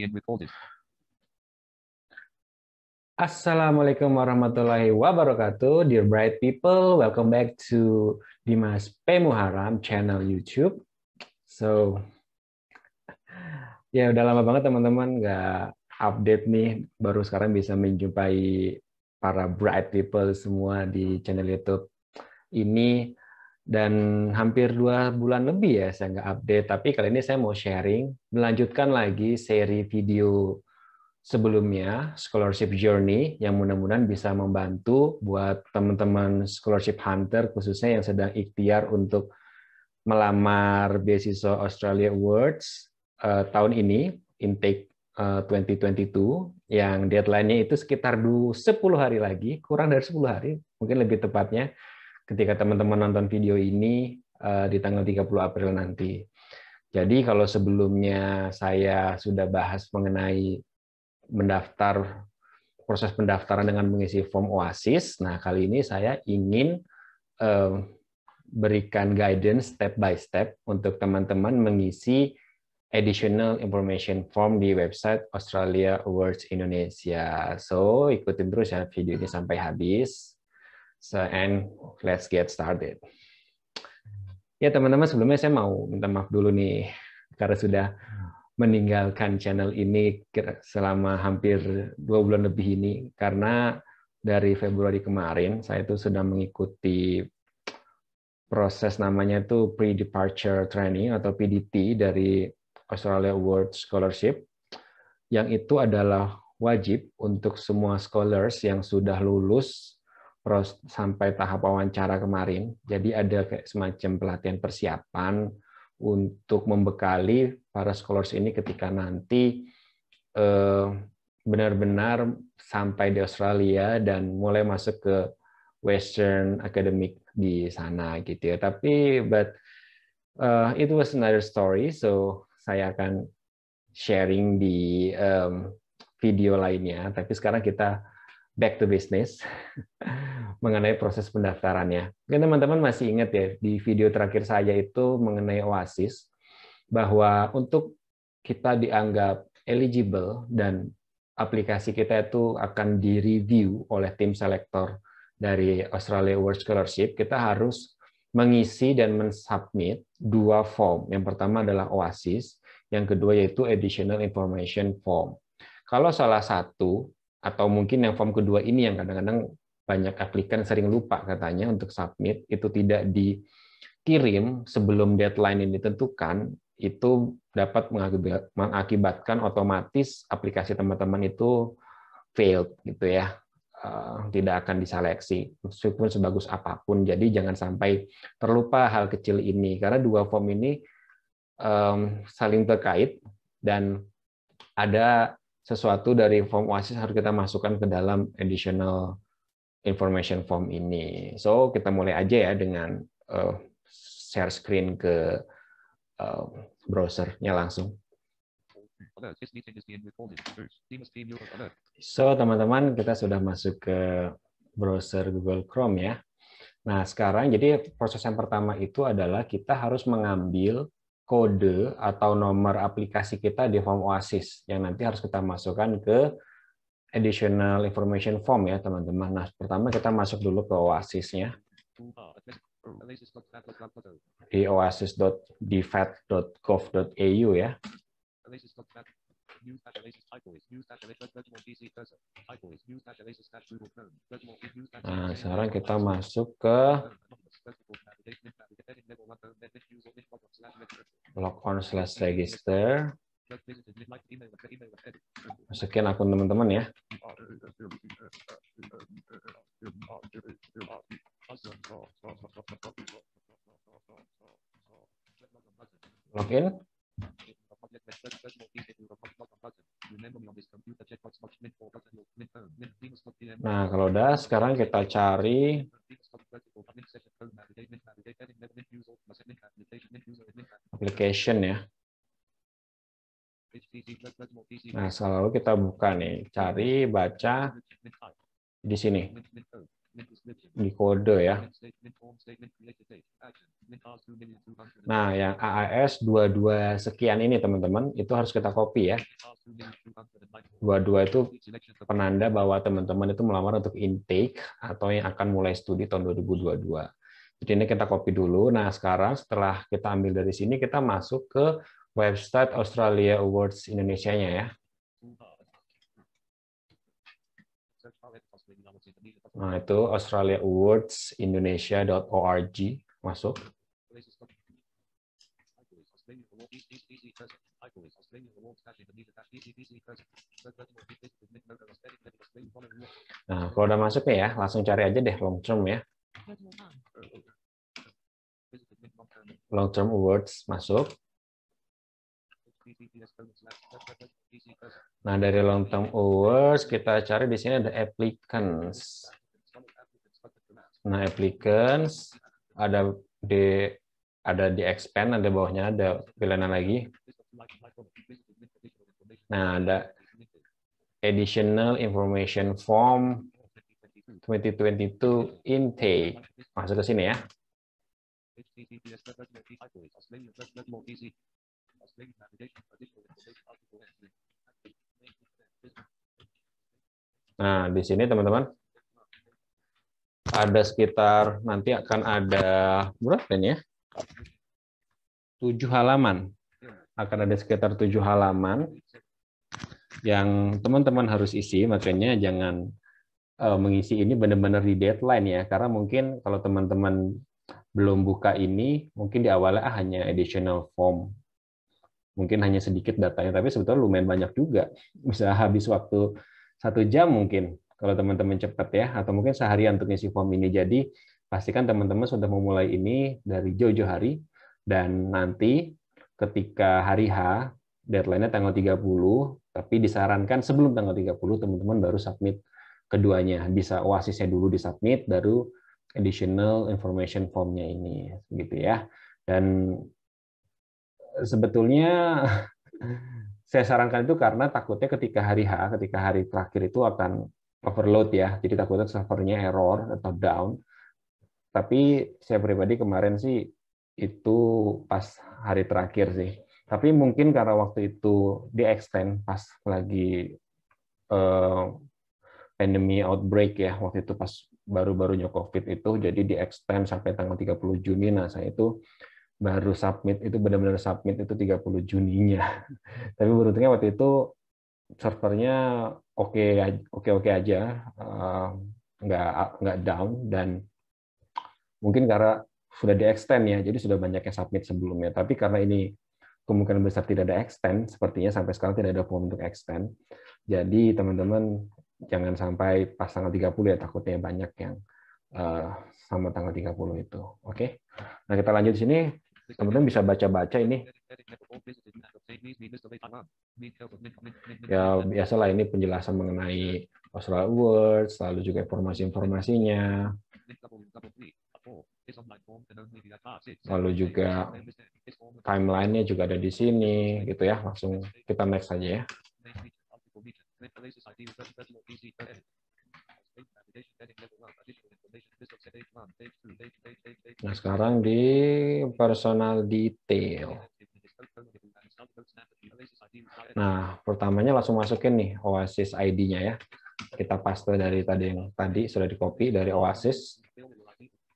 in recorded. Assalamualaikum warahmatullahi wabarakatuh, dear bright people. Welcome back to Dimas P Muharam channel YouTube. So, ya udah lama banget teman-teman nggak update nih. Baru sekarang bisa menjumpai para bright people semua di channel YouTube ini dan hampir dua bulan lebih ya saya nggak update. Tapi kali ini saya mau sharing, melanjutkan lagi seri video sebelumnya scholarship journey yang mudah-mudahan bisa membantu buat teman-teman scholarship hunter khususnya yang sedang ikhtiar untuk melamar beasiswa Australia Awards uh, tahun ini intake uh, eh, 2022 yang deadline-nya itu sekitar 10 hari lagi, kurang dari 10 hari, mungkin lebih tepatnya ketika teman-teman nonton video ini eh, di tanggal 30 April nanti. Jadi kalau sebelumnya saya sudah bahas mengenai mendaftar proses pendaftaran dengan mengisi form OASIS, nah kali ini saya ingin eh, berikan guidance step by step untuk teman-teman mengisi additional information form di website Australia Awards Indonesia. So, ikutin terus ya video ini sampai habis. So, and let's get started. Ya teman-teman, sebelumnya saya mau minta maaf dulu nih karena sudah meninggalkan channel ini selama hampir dua bulan lebih ini karena dari Februari kemarin saya itu sudah mengikuti proses namanya itu pre-departure training atau PDT dari Australia World Scholarship yang itu adalah wajib untuk semua scholars yang sudah lulus pros sampai tahap wawancara kemarin. Jadi ada kayak semacam pelatihan persiapan untuk membekali para scholars ini ketika nanti eh, benar-benar sampai di Australia dan mulai masuk ke Western academic di sana gitu ya. Tapi but uh, it was another story, so saya akan sharing di um, video lainnya. Tapi sekarang kita back to business. mengenai proses pendaftarannya. Mungkin teman-teman masih ingat ya, di video terakhir saya itu mengenai OASIS, bahwa untuk kita dianggap eligible dan aplikasi kita itu akan direview oleh tim selektor dari Australia World Scholarship, kita harus mengisi dan mensubmit dua form. Yang pertama adalah OASIS, yang kedua yaitu Additional Information Form. Kalau salah satu atau mungkin yang form kedua ini yang kadang-kadang banyak aplikan sering lupa katanya untuk submit itu tidak dikirim sebelum deadline ini ditentukan itu dapat mengakibatkan otomatis aplikasi teman-teman itu failed gitu ya eh, tidak akan diseleksi meskipun sebagus apapun jadi jangan sampai terlupa hal kecil ini karena dua form ini um, saling terkait dan ada sesuatu dari form OASIS harus kita masukkan ke dalam additional information form ini. So kita mulai aja ya dengan uh, share screen ke uh, browsernya langsung. So teman-teman kita sudah masuk ke browser Google Chrome ya. Nah sekarang jadi proses yang pertama itu adalah kita harus mengambil kode atau nomor aplikasi kita di form Oasis yang nanti harus kita masukkan ke additional information form ya teman-teman. Nah pertama kita masuk dulu ke oasisnya Di oasis.dfat.gov.au ya. Nah, sekarang kita masuk ke log on slash register. Sekian akun teman-teman ya. Login. Nah, kalau udah sekarang kita cari application ya. Nah, selalu kita buka nih, cari, baca di sini. Di kode ya. Nah, yang AAS 22 sekian ini teman-teman, itu harus kita copy ya. 22 itu penanda bahwa teman-teman itu melamar untuk intake atau yang akan mulai studi tahun 2022. Jadi ini kita copy dulu. Nah, sekarang setelah kita ambil dari sini, kita masuk ke website Australia Awards Indonesia-nya ya. Nah, itu Australia Awards Indonesia.org masuk. Nah, kalau udah masuk ya, langsung cari aja deh long term ya. Long term awards masuk. Nah, dari long term hours kita cari di sini ada applicants. Nah, applicants ada di ada di expand, ada bawahnya ada pilihan lagi. Nah, ada additional information form 2022 intake. Masuk ke sini ya. Nah, di sini teman-teman ada sekitar nanti akan ada berapa ini ya? Tujuh halaman. Akan ada sekitar tujuh halaman yang teman-teman harus isi, makanya jangan uh, mengisi ini benar-benar di deadline ya, karena mungkin kalau teman-teman belum buka ini, mungkin di awalnya ah, hanya additional form mungkin hanya sedikit datanya, tapi sebetulnya lumayan banyak juga. Bisa habis waktu satu jam mungkin kalau teman-teman cepat ya, atau mungkin sehari untuk ngisi form ini. Jadi pastikan teman-teman sudah memulai ini dari jauh-jauh hari, dan nanti ketika hari H, deadline-nya tanggal 30, tapi disarankan sebelum tanggal 30 teman-teman baru submit keduanya. Bisa oasisnya dulu di submit baru additional information form-nya ini. gitu ya. Dan sebetulnya saya sarankan itu karena takutnya ketika hari H, ketika hari terakhir itu akan overload ya, jadi takutnya servernya error atau down. Tapi saya pribadi kemarin sih itu pas hari terakhir sih. Tapi mungkin karena waktu itu di extend pas lagi eh, pandemi outbreak ya, waktu itu pas baru-barunya COVID itu, jadi di extend sampai tanggal 30 Juni. Nah, saya itu baru submit itu benar-benar submit itu 30 Juninya. Tapi beruntungnya waktu itu servernya oke oke oke aja, eh, nggak nggak down dan mungkin karena sudah di extend ya, jadi sudah banyak yang submit sebelumnya. Tapi karena ini kemungkinan besar tidak ada extend, sepertinya sampai sekarang tidak ada form untuk extend. Jadi teman-teman jangan sampai pas tanggal 30 ya takutnya banyak yang eh, sama tanggal 30 itu. Oke. Okay? Nah, kita lanjut di sini kemudian bisa baca-baca ini ya biasalah ini penjelasan mengenai Australia Awards lalu juga informasi-informasinya lalu juga timelinenya juga ada di sini gitu ya langsung kita next saja ya Nah, sekarang di personal detail. Nah, pertamanya langsung masukin nih Oasis ID-nya ya. Kita paste dari tadi yang tadi sudah di-copy dari Oasis.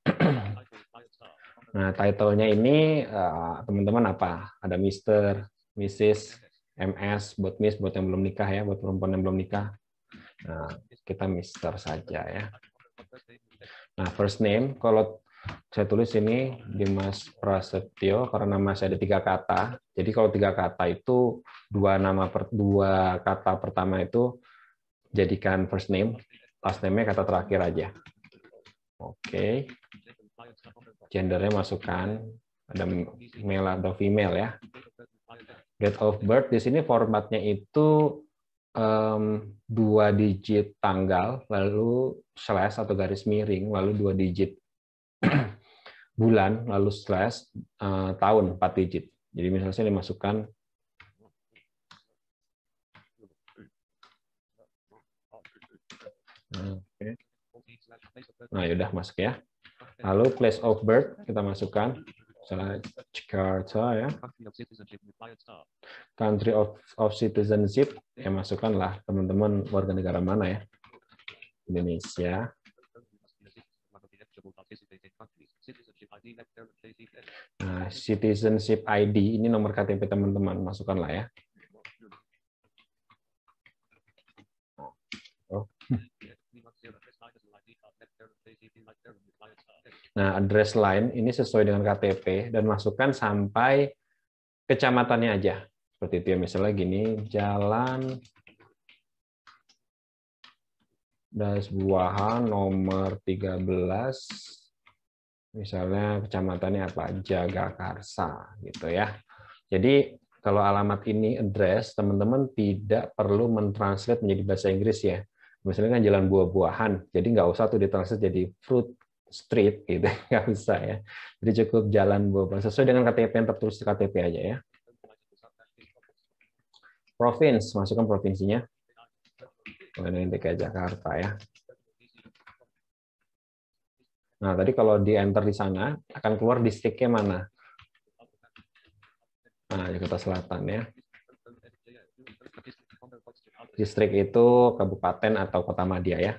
nah, title-nya ini eh, teman-teman apa? Ada Mister, Mrs, MS, buat Miss, buat yang belum nikah ya, buat perempuan yang belum nikah. Nah, kita Mister saja ya. Nah, first name kalau saya tulis ini Dimas Prasetyo karena nama saya ada tiga kata. Jadi kalau tiga kata itu dua nama per, dua kata pertama itu jadikan first name, last name-nya kata terakhir aja. Oke. Okay. Gendernya masukkan ada male atau female ya. Date of birth di sini formatnya itu um, dua digit tanggal, lalu slash atau garis miring, lalu dua digit bulan, lalu slash uh, tahun, empat digit. Jadi misalnya saya dimasukkan Nah, yaudah masuk ya. Lalu place of birth kita masukkan misalnya Jakarta ya country of, of citizenship ya masukkanlah teman-teman warga negara mana ya Indonesia nah citizenship ID ini nomor KTP teman-teman masukkanlah ya hmm. oh. Hmm. Nah, address line ini sesuai dengan KTP dan masukkan sampai kecamatannya aja. Seperti itu ya, misalnya gini, Jalan Das Buaha nomor 13, misalnya kecamatannya apa? Jagakarsa, gitu ya. Jadi kalau alamat ini address, teman-teman tidak perlu mentranslate menjadi bahasa Inggris ya. Misalnya kan jalan buah-buahan, jadi nggak usah tuh ditranslate jadi fruit street gitu nggak bisa ya jadi cukup jalan beberapa sesuai dengan KTP yang tertulis di KTP aja ya Provinsi masukkan provinsinya kemudian DKI Jakarta ya nah tadi kalau di enter di sana akan keluar distriknya mana nah Jakarta Selatan ya distrik itu kabupaten atau kota madya ya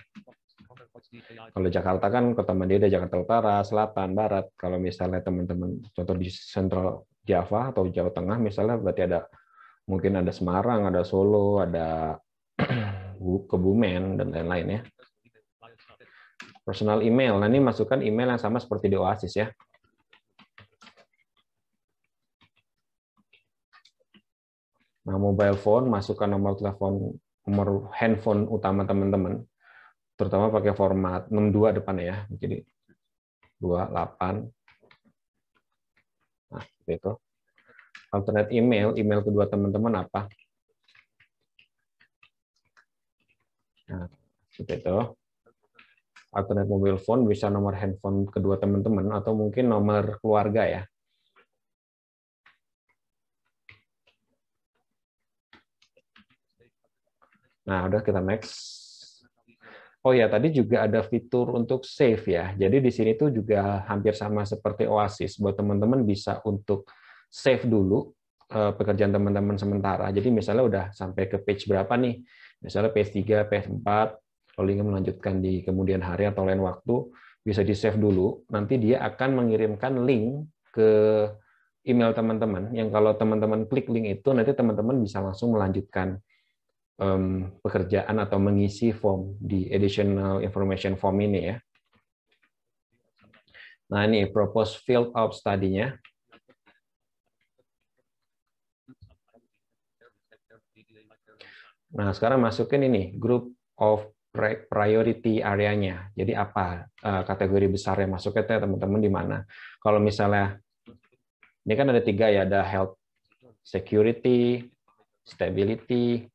kalau Jakarta kan kota Mandiri ada Jakarta Utara, Selatan, Barat. Kalau misalnya teman-teman contoh di Central Java atau Jawa Tengah misalnya berarti ada mungkin ada Semarang, ada Solo, ada Kebumen dan lain-lain ya. Personal email. Nah, ini masukkan email yang sama seperti di Oasis ya. Nah, mobile phone masukkan nomor telepon nomor handphone utama teman-teman terutama pakai format 62 depannya ya. Jadi 28. Nah, seperti itu. Alternate email, email kedua teman-teman apa? Nah, seperti itu. Alternate mobile phone bisa nomor handphone kedua teman-teman atau mungkin nomor keluarga ya. Nah, udah kita next. Oh ya, tadi juga ada fitur untuk save ya. Jadi di sini tuh juga hampir sama seperti Oasis. Buat teman-teman bisa untuk save dulu eh, pekerjaan teman-teman sementara. Jadi misalnya udah sampai ke page berapa nih? Misalnya page 3, page 4, lalu ingin melanjutkan di kemudian hari atau lain waktu, bisa di-save dulu. Nanti dia akan mengirimkan link ke email teman-teman yang kalau teman-teman klik link itu nanti teman-teman bisa langsung melanjutkan um, pekerjaan atau mengisi form di additional information form ini ya. Nah ini proposed field of study-nya. Nah sekarang masukin ini group of priority areanya. Jadi apa kategori kategori besarnya masuknya teman-teman di mana? Kalau misalnya ini kan ada tiga ya, ada health security, stability,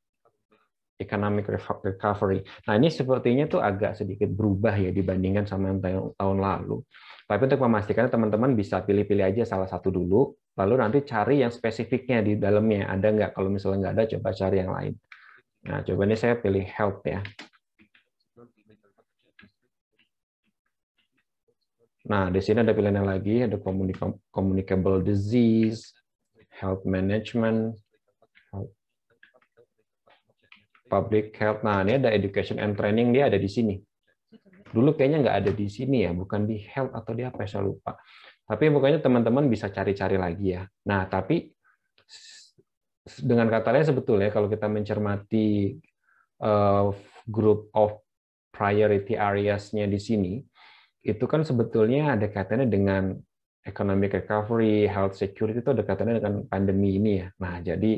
economic recovery. Nah ini sepertinya tuh agak sedikit berubah ya dibandingkan sama yang tahun lalu. Tapi untuk memastikan teman-teman bisa pilih-pilih aja salah satu dulu, lalu nanti cari yang spesifiknya di dalamnya ada nggak? Kalau misalnya nggak ada, coba cari yang lain. Nah, coba ini saya pilih help ya. Nah, di sini ada pilihan lagi, ada communicable disease, health management, public health. Nah, ini ada education and training, dia ada di sini. Dulu kayaknya nggak ada di sini ya, bukan di health atau di apa, saya lupa. Tapi pokoknya teman-teman bisa cari-cari lagi ya. Nah, tapi dengan katanya sebetulnya kalau kita mencermati eh, group of priority areas-nya di sini, itu kan sebetulnya ada kaitannya dengan economic recovery, health security itu ada kaitannya dengan pandemi ini ya. Nah, jadi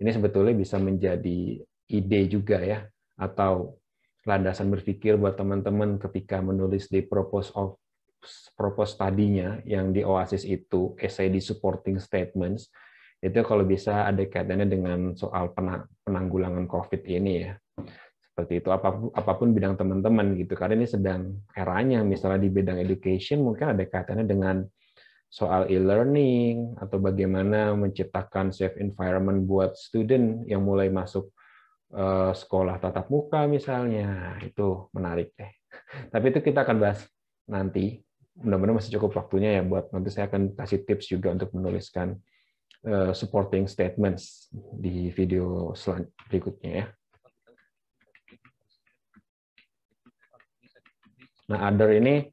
ini sebetulnya bisa menjadi ide juga ya atau landasan berpikir buat teman-teman ketika menulis di propose of propose tadinya yang di Oasis itu essay di supporting statements itu kalau bisa ada kaitannya dengan soal penanggulangan COVID ini ya seperti itu apapun bidang teman-teman gitu karena ini sedang eranya misalnya di bidang education mungkin ada kaitannya dengan soal e-learning atau bagaimana menciptakan safe environment buat student yang mulai masuk Eh, sekolah tatap muka misalnya itu menarik deh tapi itu kita akan bahas nanti mudah-mudahan masih cukup waktunya ya buat nanti saya akan kasih tips juga untuk menuliskan eh, supporting statements di video berikutnya ya nah other ini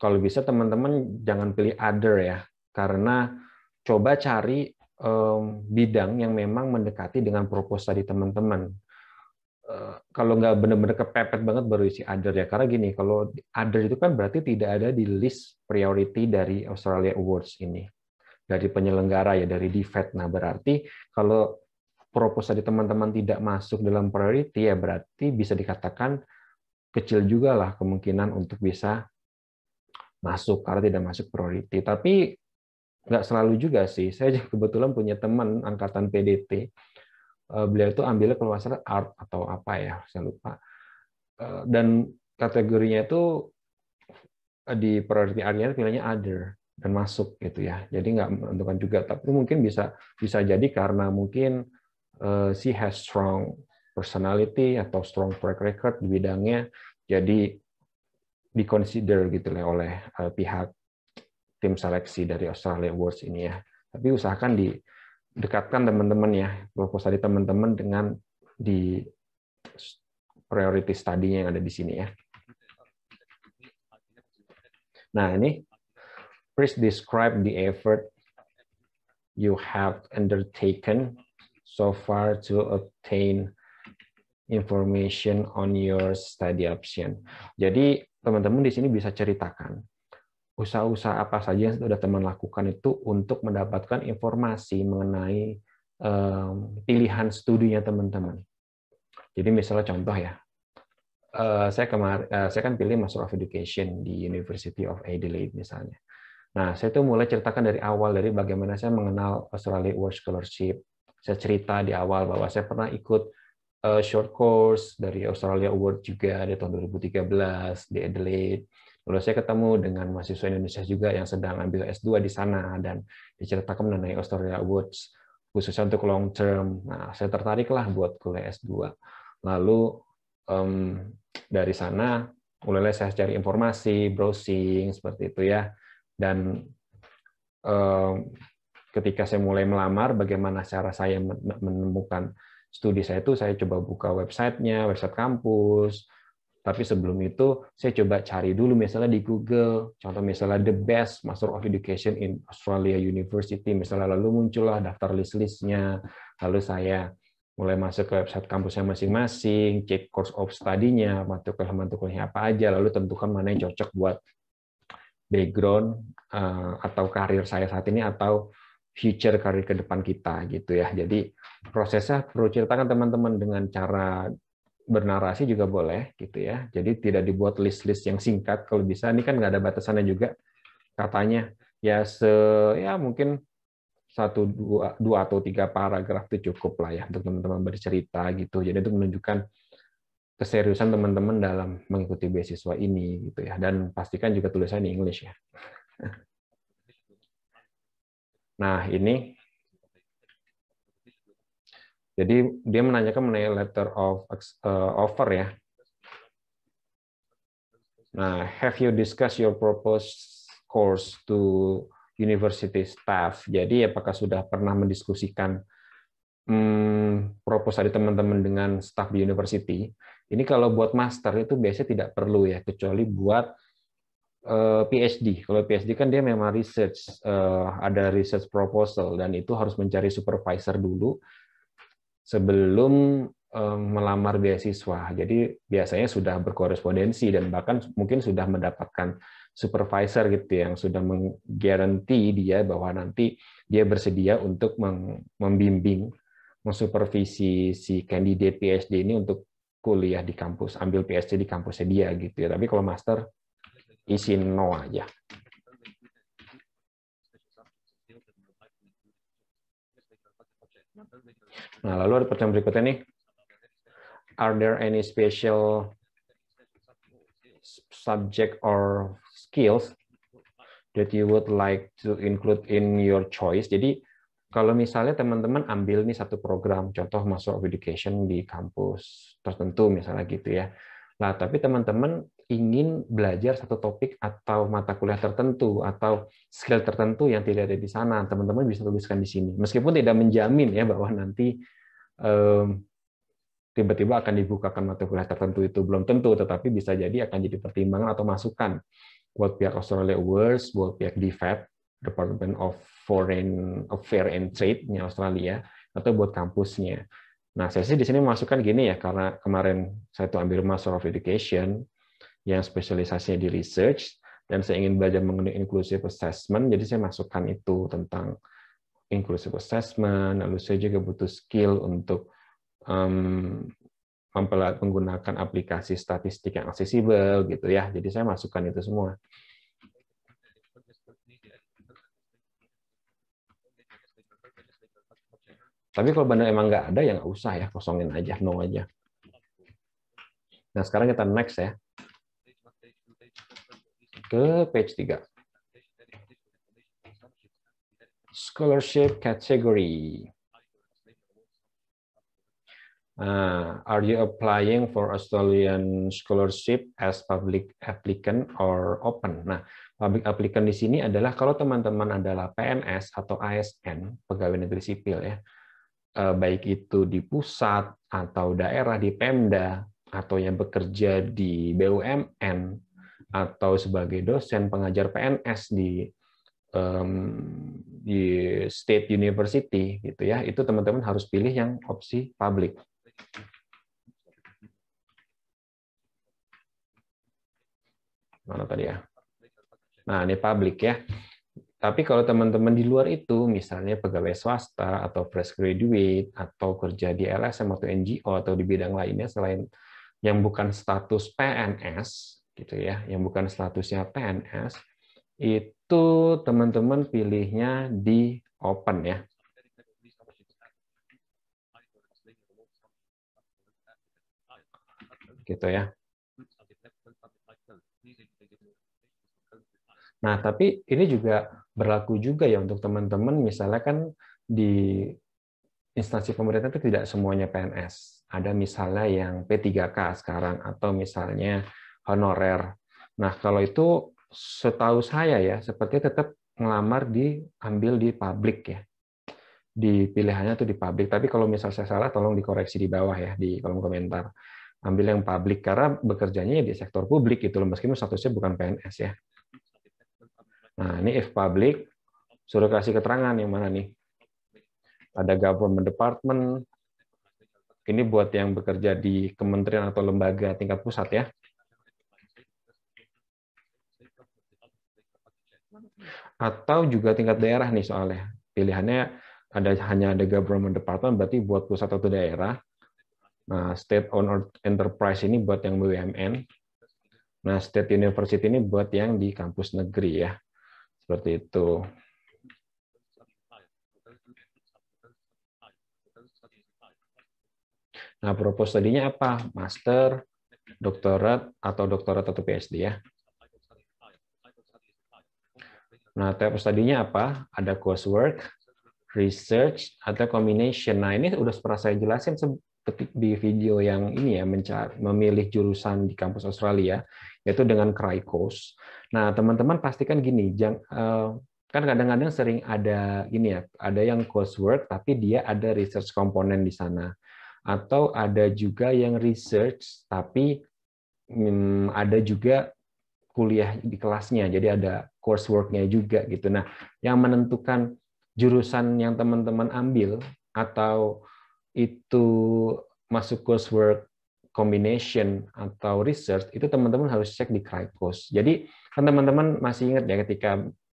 kalau bisa teman-teman jangan pilih other ya karena coba cari eh, bidang yang memang mendekati dengan proposal di teman-teman Eh, kalau nggak benar-benar kepepet banget baru isi other ya karena gini kalau other itu kan berarti tidak ada di list priority dari Australia Awards ini dari penyelenggara ya dari Fed e Nah berarti kalau proposal di teman-teman tidak masuk dalam priority ya berarti bisa dikatakan kecil juga lah kemungkinan untuk bisa masuk karena tidak masuk priority. Tapi nggak selalu juga sih. Saya kebetulan punya teman angkatan PDT Eh, beliau itu ambilnya kalau masalah art atau apa ya saya lupa eh, dan kategorinya itu eh, di priority area pilihannya other dan masuk gitu ya jadi nggak menentukan juga tapi mungkin bisa bisa jadi karena mungkin si has strong personality atau strong track record di bidangnya jadi diconsider gitu ya oleh pihak tim seleksi dari Australia Awards ini ya tapi usahakan di dekatkan teman-teman ya proposal dari teman-teman dengan di priority study yang ada di sini ya. Nah ini, please describe the effort you have undertaken so far to obtain information on your study option. Jadi teman-teman di sini bisa ceritakan usaha-usaha apa saja yang sudah teman lakukan itu untuk mendapatkan informasi mengenai pilihan studinya teman-teman. Jadi misalnya contoh ya, eh, saya kemarin eh, saya kan pilih Master of Education di University of Adelaide misalnya. Nah, saya itu mulai ceritakan dari awal dari bagaimana saya mengenal Australia World Scholarship. Saya cerita di awal bahwa saya pernah ikut eh, short course dari Australia Award juga di tahun 2013 di Adelaide Lalu saya ketemu dengan mahasiswa Indonesia juga yang sedang ambil S2 di sana dan diceritakan mengenai Australia Awards khususnya untuk long term. Nah, saya tertariklah buat kuliah S2. Lalu um, dari sana mulai saya cari informasi, browsing seperti itu ya. Dan um, ketika saya mulai melamar, bagaimana cara saya menemukan studi saya itu, saya coba buka websitenya, website kampus, tapi sebelum itu, saya coba cari dulu misalnya di Google, contoh misalnya the best Master of Education in Australia University, misalnya lalu muncullah daftar list-listnya, lalu saya mulai masuk ke website kampusnya masing-masing, cek course of study-nya, matkul-matkulnya apa aja, lalu tentukan mana yang cocok buat background eh, atau karir saya saat ini atau future karir ke depan kita gitu ya. Jadi prosesnya perlu ceritakan teman-teman dengan cara bernarasi juga boleh gitu ya. Jadi tidak dibuat list-list yang singkat kalau bisa. Ini kan nggak ada batasannya juga katanya. Ya se ya mungkin satu dua, dua atau tiga paragraf itu cukup lah ya untuk teman-teman bercerita gitu. Jadi itu menunjukkan keseriusan teman-teman dalam mengikuti beasiswa ini gitu ya. Dan pastikan juga tulisannya English ya. Nah ini jadi dia menanyakan mengenai letter of uh, offer ya. Nah, have you discussed your proposed course to university staff? Jadi apakah sudah pernah mendiskusikan hmm, proposal dari teman-teman dengan staff di university? Ini kalau buat master itu biasanya tidak perlu ya, kecuali buat eh, PhD. Kalau PhD kan dia memang research, eh, ada research proposal dan itu harus mencari supervisor dulu sebelum eh, melamar beasiswa. Jadi biasanya sudah berkorespondensi dan bahkan mungkin sudah mendapatkan supervisor gitu ya, yang sudah menggaranti dia bahwa nanti dia bersedia untuk membimbing, mensupervisi si kandidat PhD ini untuk kuliah di kampus, ambil PhD di kampusnya dia gitu ya. Tapi kalau master isi no aja. Nah, lalu ada pertanyaan berikutnya nih. Are there any special subject or skills that you would like to include in your choice? Jadi, kalau misalnya teman-teman ambil nih satu program, contoh masuk education di kampus tertentu misalnya gitu ya. Nah, tapi teman-teman ingin belajar satu topik atau mata kuliah tertentu atau skill tertentu yang tidak ada di sana, teman-teman bisa tuliskan di sini. Meskipun tidak menjamin ya bahwa nanti tiba-tiba um, akan dibukakan mata kuliah tertentu itu belum tentu, tetapi bisa jadi akan jadi pertimbangan atau masukan buat pihak Australia Awards, buat pihak DFAT, Department of Foreign Affairs and Trade-nya Australia, atau buat kampusnya. Nah, saya sih di sini masukkan gini ya, karena kemarin saya tuh ambil Master of Education, yang spesialisasinya di research dan saya ingin belajar mengenai inclusive assessment, jadi saya masukkan itu tentang inclusive assessment, lalu saya juga butuh skill untuk um, menggunakan aplikasi statistik yang aksesibel gitu ya. Jadi saya masukkan itu semua. Tapi kalau benar emang nggak ada, ya nggak usah ya, kosongin aja, no aja. Nah, sekarang kita next ya ke page 3. Scholarship category. Uh, are you applying for Australian scholarship as public applicant or open? Nah, public applicant di sini adalah kalau teman-teman adalah PNS atau ASN, pegawai negeri sipil ya, uh, baik itu di pusat atau daerah di Pemda atau yang bekerja di BUMN atau sebagai dosen pengajar PNS di um, di state university gitu ya itu teman-teman harus pilih yang opsi publik mana tadi ya nah ini publik ya tapi kalau teman-teman di luar itu, misalnya pegawai swasta atau fresh graduate atau kerja di LSM atau NGO atau di bidang lainnya selain yang bukan status PNS, gitu ya, yang bukan statusnya PNS, itu teman-teman pilihnya di open ya. Gitu ya. Nah, tapi ini juga berlaku juga ya untuk teman-teman, misalnya kan di instansi pemerintah itu tidak semuanya PNS. Ada misalnya yang P3K sekarang, atau misalnya honorer. Nah, kalau itu setahu saya ya, sepertinya tetap ngelamar diambil di publik ya. Di pilihannya tuh di publik. Tapi kalau misal saya salah, tolong dikoreksi di bawah ya, di kolom komentar. Ambil yang publik, karena bekerjanya ya di sektor publik gitu loh, meskipun statusnya bukan PNS ya. Nah, ini if public, suruh kasih keterangan yang mana nih? Ada government department, ini buat yang bekerja di kementerian atau lembaga tingkat pusat ya. atau juga tingkat daerah nih soalnya. Pilihannya ada hanya ada government department berarti buat pusat atau daerah. Nah, state owned enterprise ini buat yang BUMN. Nah, state university ini buat yang di kampus negeri ya. Seperti itu. Nah, proposalnya tadinya apa? Master, doktorat atau doktorat atau PhD ya. Nah, types tadinya apa? Ada coursework, research, atau combination. Nah, ini sudah pernah saya jelasin di video yang ini ya, mencari, memilih jurusan di kampus Australia, yaitu dengan course. Nah, teman-teman pastikan gini, jangan, eh, kan kadang-kadang sering ada ini ya, ada yang coursework tapi dia ada research komponen di sana. Atau ada juga yang research tapi hmm, ada juga kuliah di kelasnya. Jadi ada courseworknya juga gitu. Nah, yang menentukan jurusan yang teman-teman ambil atau itu masuk coursework combination atau research itu teman-teman harus cek di Krikos. Jadi kan teman-teman masih ingat ya ketika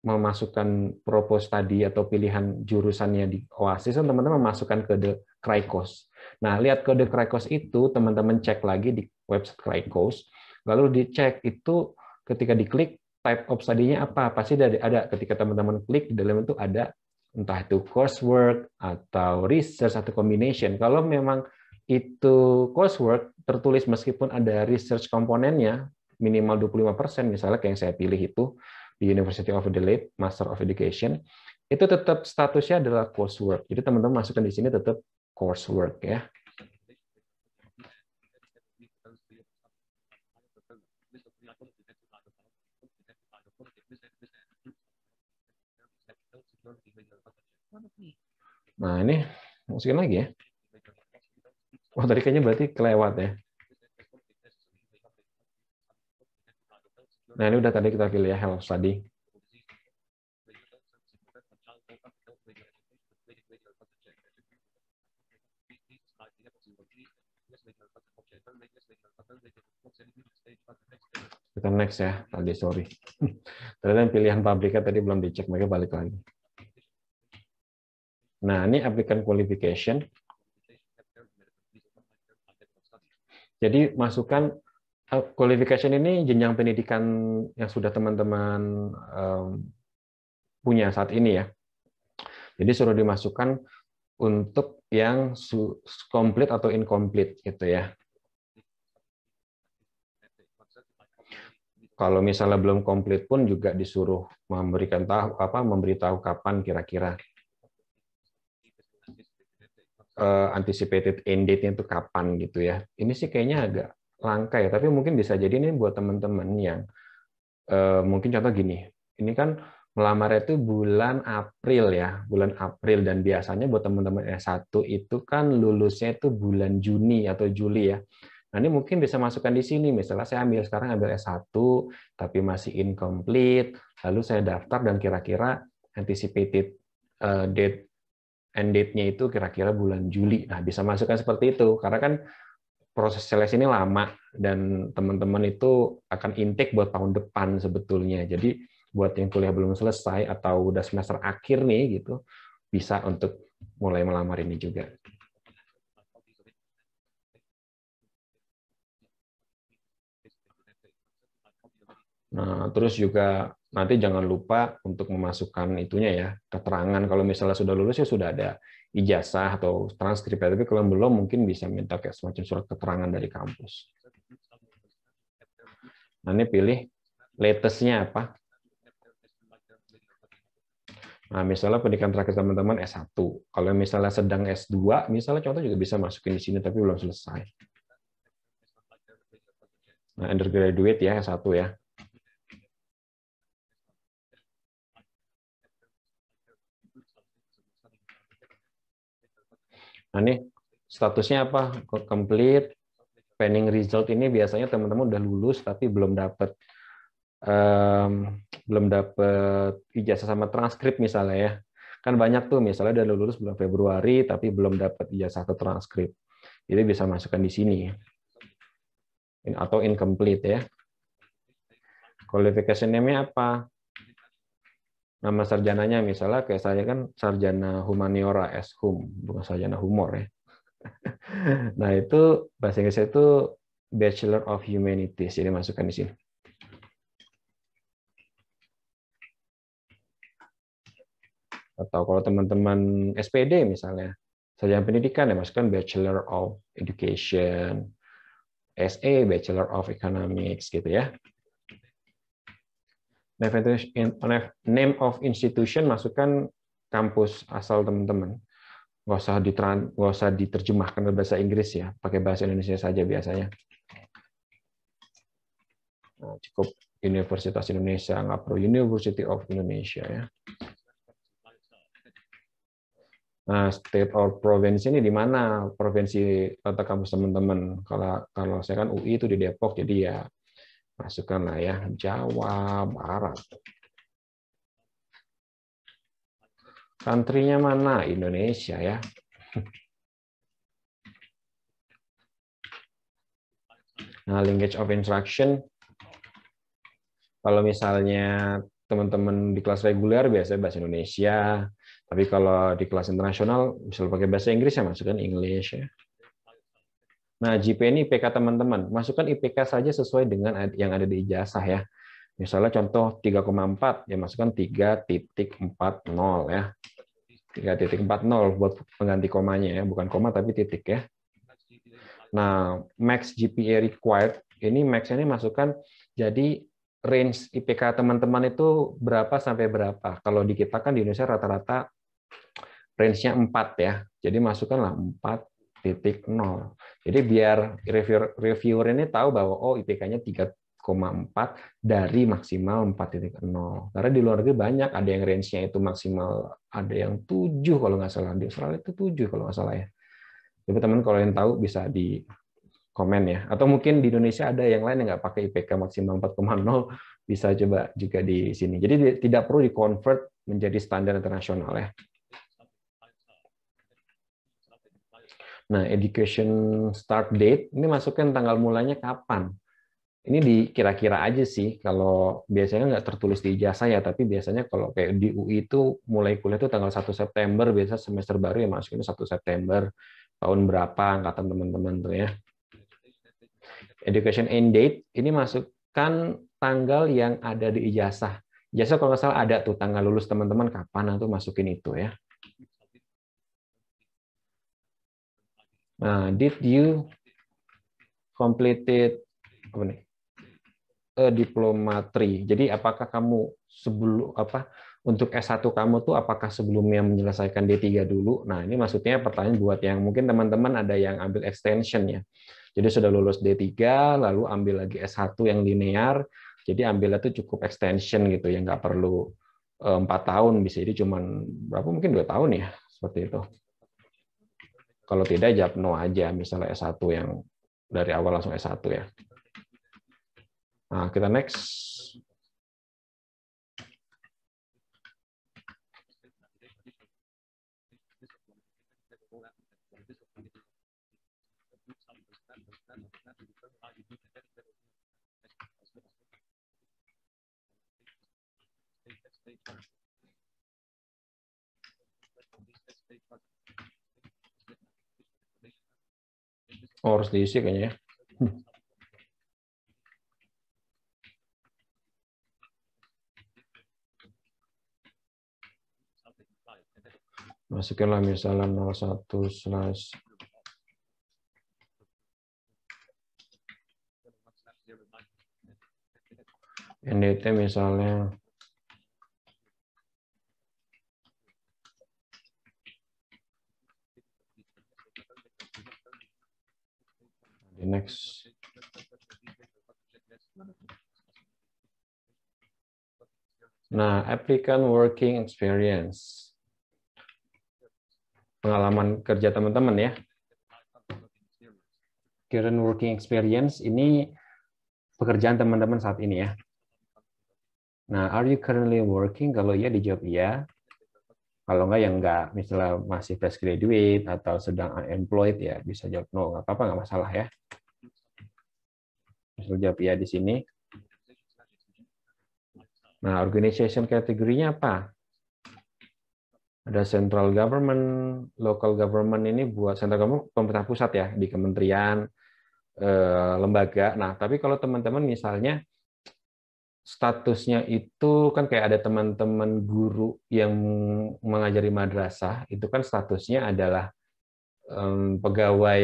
memasukkan proposal tadi atau pilihan jurusannya di OASIS, kan teman-teman masukkan ke the Krikos. Nah, lihat kode Krikos itu, teman-teman cek lagi di website Krikos, lalu dicek itu ketika diklik type of study-nya apa? Pasti ada, ada ketika teman-teman klik di dalam itu ada entah itu coursework atau research atau combination. Kalau memang itu coursework tertulis meskipun ada research komponennya minimal 25% misalnya kayak yang saya pilih itu di University of Adelaide Master of Education itu tetap statusnya adalah coursework. Jadi teman-teman masukkan di sini tetap coursework ya. Nah, ini masukin lagi ya. oh, tadi kayaknya berarti kelewat ya. Nah, ini udah tadi kita pilih ya, health study. Kita next ya, tadi sorry. Ternyata pilihan pabriknya tadi belum dicek, mereka balik lagi. Nah, ini applicant qualification. Jadi masukkan eh, qualification ini jenjang pendidikan yang sudah teman-teman punya saat ini ya. Jadi suruh dimasukkan untuk yang complete atau incomplete gitu ya. Kalau misalnya belum komplit pun juga disuruh memberikan tahu apa memberitahu kapan kira-kira uh, anticipated end date-nya itu kapan gitu ya. Ini sih kayaknya agak langka ya, tapi mungkin bisa jadi ini buat teman-teman yang uh, mungkin contoh gini. Ini kan melamar itu bulan April ya, bulan April dan biasanya buat teman-teman S1 itu kan lulusnya itu bulan Juni atau Juli ya. Nah, ini mungkin bisa masukkan di sini. Misalnya saya ambil sekarang ambil S1 tapi masih incomplete, lalu saya daftar dan kira-kira anticipated eh, date end date-nya itu kira-kira bulan Juli. Nah, bisa masukkan seperti itu karena kan proses seleksi ini lama dan teman-teman itu akan intake buat tahun depan sebetulnya. Jadi buat yang kuliah belum selesai atau udah semester akhir nih gitu bisa untuk mulai melamar ini juga. Nah, terus juga nanti jangan lupa untuk memasukkan itunya ya keterangan kalau misalnya sudah lulus ya sudah ada ijazah atau transkrip ya. tapi kalau belum mungkin bisa minta kayak semacam surat keterangan dari kampus nah ini pilih latestnya apa nah misalnya pendidikan terakhir teman-teman S1 kalau misalnya sedang S2 misalnya contoh juga bisa masukin di sini tapi belum selesai nah undergraduate ya S1 ya Nah, nih statusnya apa? Complete pending result ini biasanya teman-teman udah lulus tapi belum dapat um, belum dapat ijazah sama transkrip misalnya ya. Kan banyak tuh misalnya udah lulus bulan Februari tapi belum dapat ijazah atau transkrip. Jadi bisa masukkan di sini. atau incomplete ya. Qualification name-nya apa? nama sarjananya misalnya kayak saya kan sarjana humaniora es hum bukan sarjana humor ya nah itu bahasa Inggrisnya itu Bachelor of Humanities jadi masukkan di sini atau kalau teman-teman SPD misalnya sarjana pendidikan ya masukkan Bachelor of Education SA Bachelor of Economics gitu ya name of institution masukkan kampus asal teman-teman. Nggak usah, di usah diterjemahkan ke bahasa Inggris ya, pakai bahasa Indonesia saja biasanya. Nah, cukup Universitas Indonesia, nggak perlu University of Indonesia ya. Nah, state or province ini di mana provinsi letak kampus teman-teman? Kalau kalau saya kan UI itu di Depok, jadi ya masukkanlah ya Jawa Barat. Country-nya mana? Indonesia ya. Nah, language of instruction kalau misalnya teman-teman di kelas reguler biasanya bahasa Indonesia, tapi kalau di kelas internasional misalnya pakai bahasa Inggris ya masukkan English ya. Nah, JP ini IPK teman-teman. Masukkan IPK saja sesuai dengan yang ada di ijazah ya. Misalnya contoh 3,4, ya masukkan 3.40 ya. 3.40 buat pengganti komanya ya, bukan koma tapi titik ya. Nah, max GPA required ini max ini masukkan jadi range IPK teman-teman itu berapa sampai berapa. Kalau di kita kan di Indonesia rata-rata range-nya 4 ya. Jadi masukkanlah 4 titik nol. Jadi biar reviewer, reviewer ini tahu bahwa oh IPK-nya 3,4 dari maksimal 4.0. Karena di luar negeri banyak, ada yang range-nya itu maksimal, ada yang 7 kalau nggak salah. Di Australia itu 7 kalau nggak salah ya. Tapi teman kalau yang tahu bisa di komen ya. Atau mungkin di Indonesia ada yang lain yang nggak pakai IPK maksimal 4,0, bisa coba juga di sini. Jadi tidak perlu di-convert menjadi standar internasional ya. Nah, education start date ini masukkan tanggal mulanya kapan? Ini dikira-kira aja sih, kalau biasanya nggak tertulis di ijazah ya, tapi biasanya kalau kayak di UI itu mulai kuliah itu tanggal 1 September, biasa semester baru ya masukin 1 September, tahun berapa angkatan teman-teman tuh ya. Education end date, ini masukkan tanggal yang ada di ijazah. Ijazah kalau nggak salah ada tuh tanggal lulus teman-teman kapan, nanti masukin itu ya. Nah, did you completed apa nih? A diploma three. Jadi apakah kamu sebelum apa untuk S1 kamu tuh apakah sebelumnya menyelesaikan D3 dulu? Nah, ini maksudnya pertanyaan buat yang mungkin teman-teman ada yang ambil extension ya. Jadi sudah lulus D3 lalu ambil lagi S1 yang linear. Jadi ambilnya tuh cukup extension gitu ya, nggak perlu eh, empat tahun bisa jadi cuma berapa mungkin dua tahun ya seperti itu. Kalau tidak, jawab no aja. Misalnya S1 yang dari awal langsung S1 ya. Nah, kita next. Oh, harus diisi kayaknya ya. Masukkanlah misalnya 01 slash NDT misalnya next. Nah, applicant working experience. Pengalaman kerja teman-teman ya. Current working experience ini pekerjaan teman-teman saat ini ya. Nah, are you currently working? Kalau iya dijawab iya. Kalau enggak ya enggak. Misalnya masih fresh graduate atau sedang unemployed ya bisa jawab no, enggak apa-apa, enggak masalah ya hasil jawab di sini. Nah, organization kategorinya apa? Ada central government, local government ini buat central government pemerintah pusat ya di kementerian, eh, lembaga. Nah, tapi kalau teman-teman misalnya statusnya itu kan kayak ada teman-teman guru yang mengajari madrasah itu kan statusnya adalah pegawai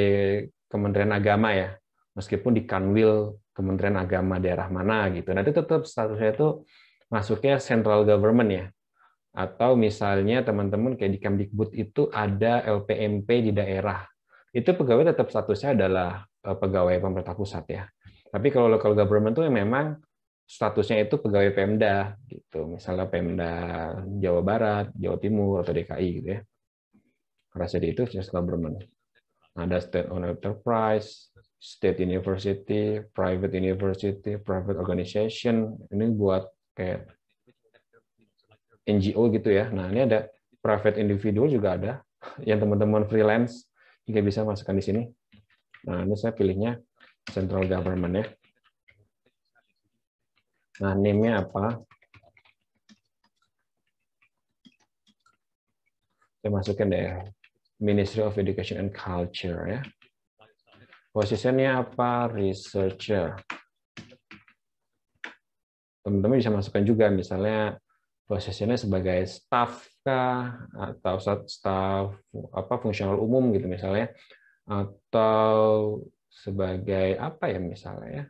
Kementerian Agama ya meskipun di Kanwil Kementerian Agama daerah mana gitu. Nanti tetap statusnya itu masuknya central government ya. Atau misalnya teman-teman kayak di Kemdikbud itu ada LPMP di daerah. Itu pegawai tetap statusnya adalah eh, pegawai pemerintah pusat ya. Tapi kalau local government itu memang statusnya itu pegawai Pemda gitu. Misalnya Pemda Jawa Barat, Jawa Timur atau DKI gitu ya. Karena jadi itu just government. Ada state owned enterprise, state university, private university, private organization. Ini buat kayak NGO gitu ya. Nah, ini ada private individual juga ada yang teman-teman freelance juga bisa masukkan di sini. Nah, ini saya pilihnya central government ya. Nah, name apa? Saya masukkan deh ya. Ministry of Education and Culture ya. Posisinya apa? Researcher. Teman-teman bisa masukkan juga, misalnya posisinya sebagai staff kah atau staff apa fungsional umum gitu misalnya atau sebagai apa ya misalnya ya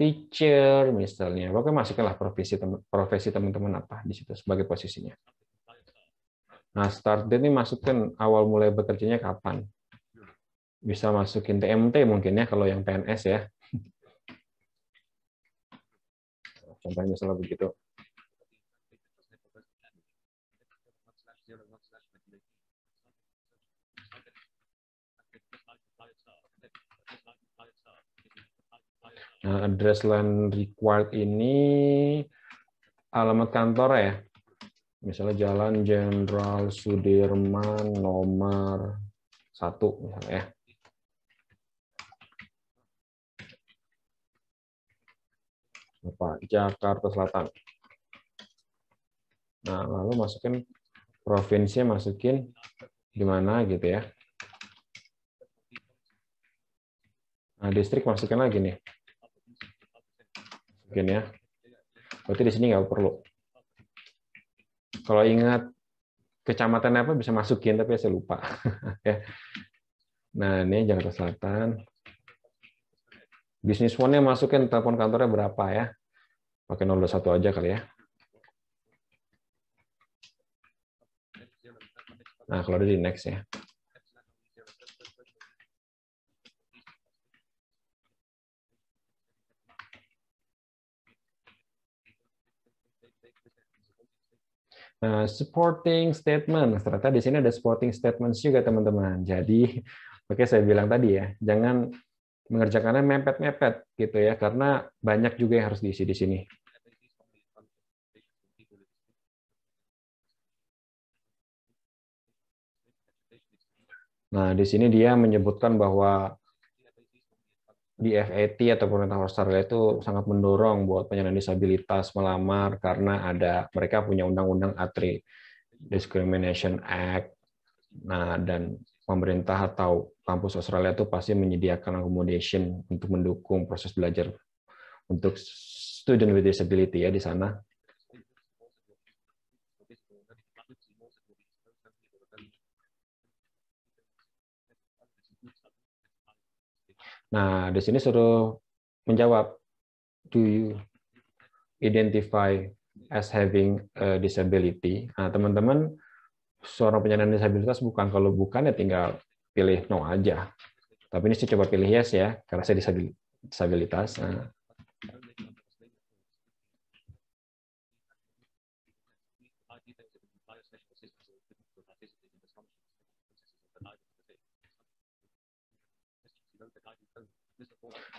teacher misalnya pokoknya masukkanlah profesi teman, profesi teman-teman apa di situ sebagai posisinya nah start date ini masukkan awal mulai bekerjanya kapan bisa masukin TMT mungkin ya kalau yang PNS ya. Contohnya misalnya begitu. Nah, address line required ini alamat kantor ya. Misalnya Jalan Jenderal Sudirman nomor satu misalnya ya. apa Jakarta Selatan. Nah, lalu masukin provinsi, masukin di mana gitu ya. Nah, distrik masukin lagi nih. Masukin ya. Berarti di sini nggak perlu. Kalau ingat kecamatan apa bisa masukin tapi saya lupa. Ya. Nah, ini Jakarta Selatan. Bisnis one-nya masukin telepon kantornya berapa ya. Pakai 021 aja kali ya. Nah, kalau di next ya. Nah, supporting statement. Ternyata di sini ada supporting statements juga, teman-teman. Jadi, oke saya bilang tadi ya, jangan mengerjakannya mepet-mepet gitu ya karena banyak juga yang harus diisi di sini. Nah, di sini dia menyebutkan bahwa di FAT atau pemerintah Australia itu sangat mendorong buat penyandang disabilitas melamar karena ada mereka punya undang-undang ATRI Discrimination Act. Nah, dan pemerintah atau kampus Australia itu pasti menyediakan accommodation untuk mendukung proses belajar untuk student with disability ya di sana. Nah, di sini suruh menjawab, do you identify as having a disability? Nah, teman-teman, seorang penyandang disabilitas bukan kalau bukan ya tinggal pilih no aja. Tapi ini saya coba pilih yes ya, karena saya disabilitas. Nah.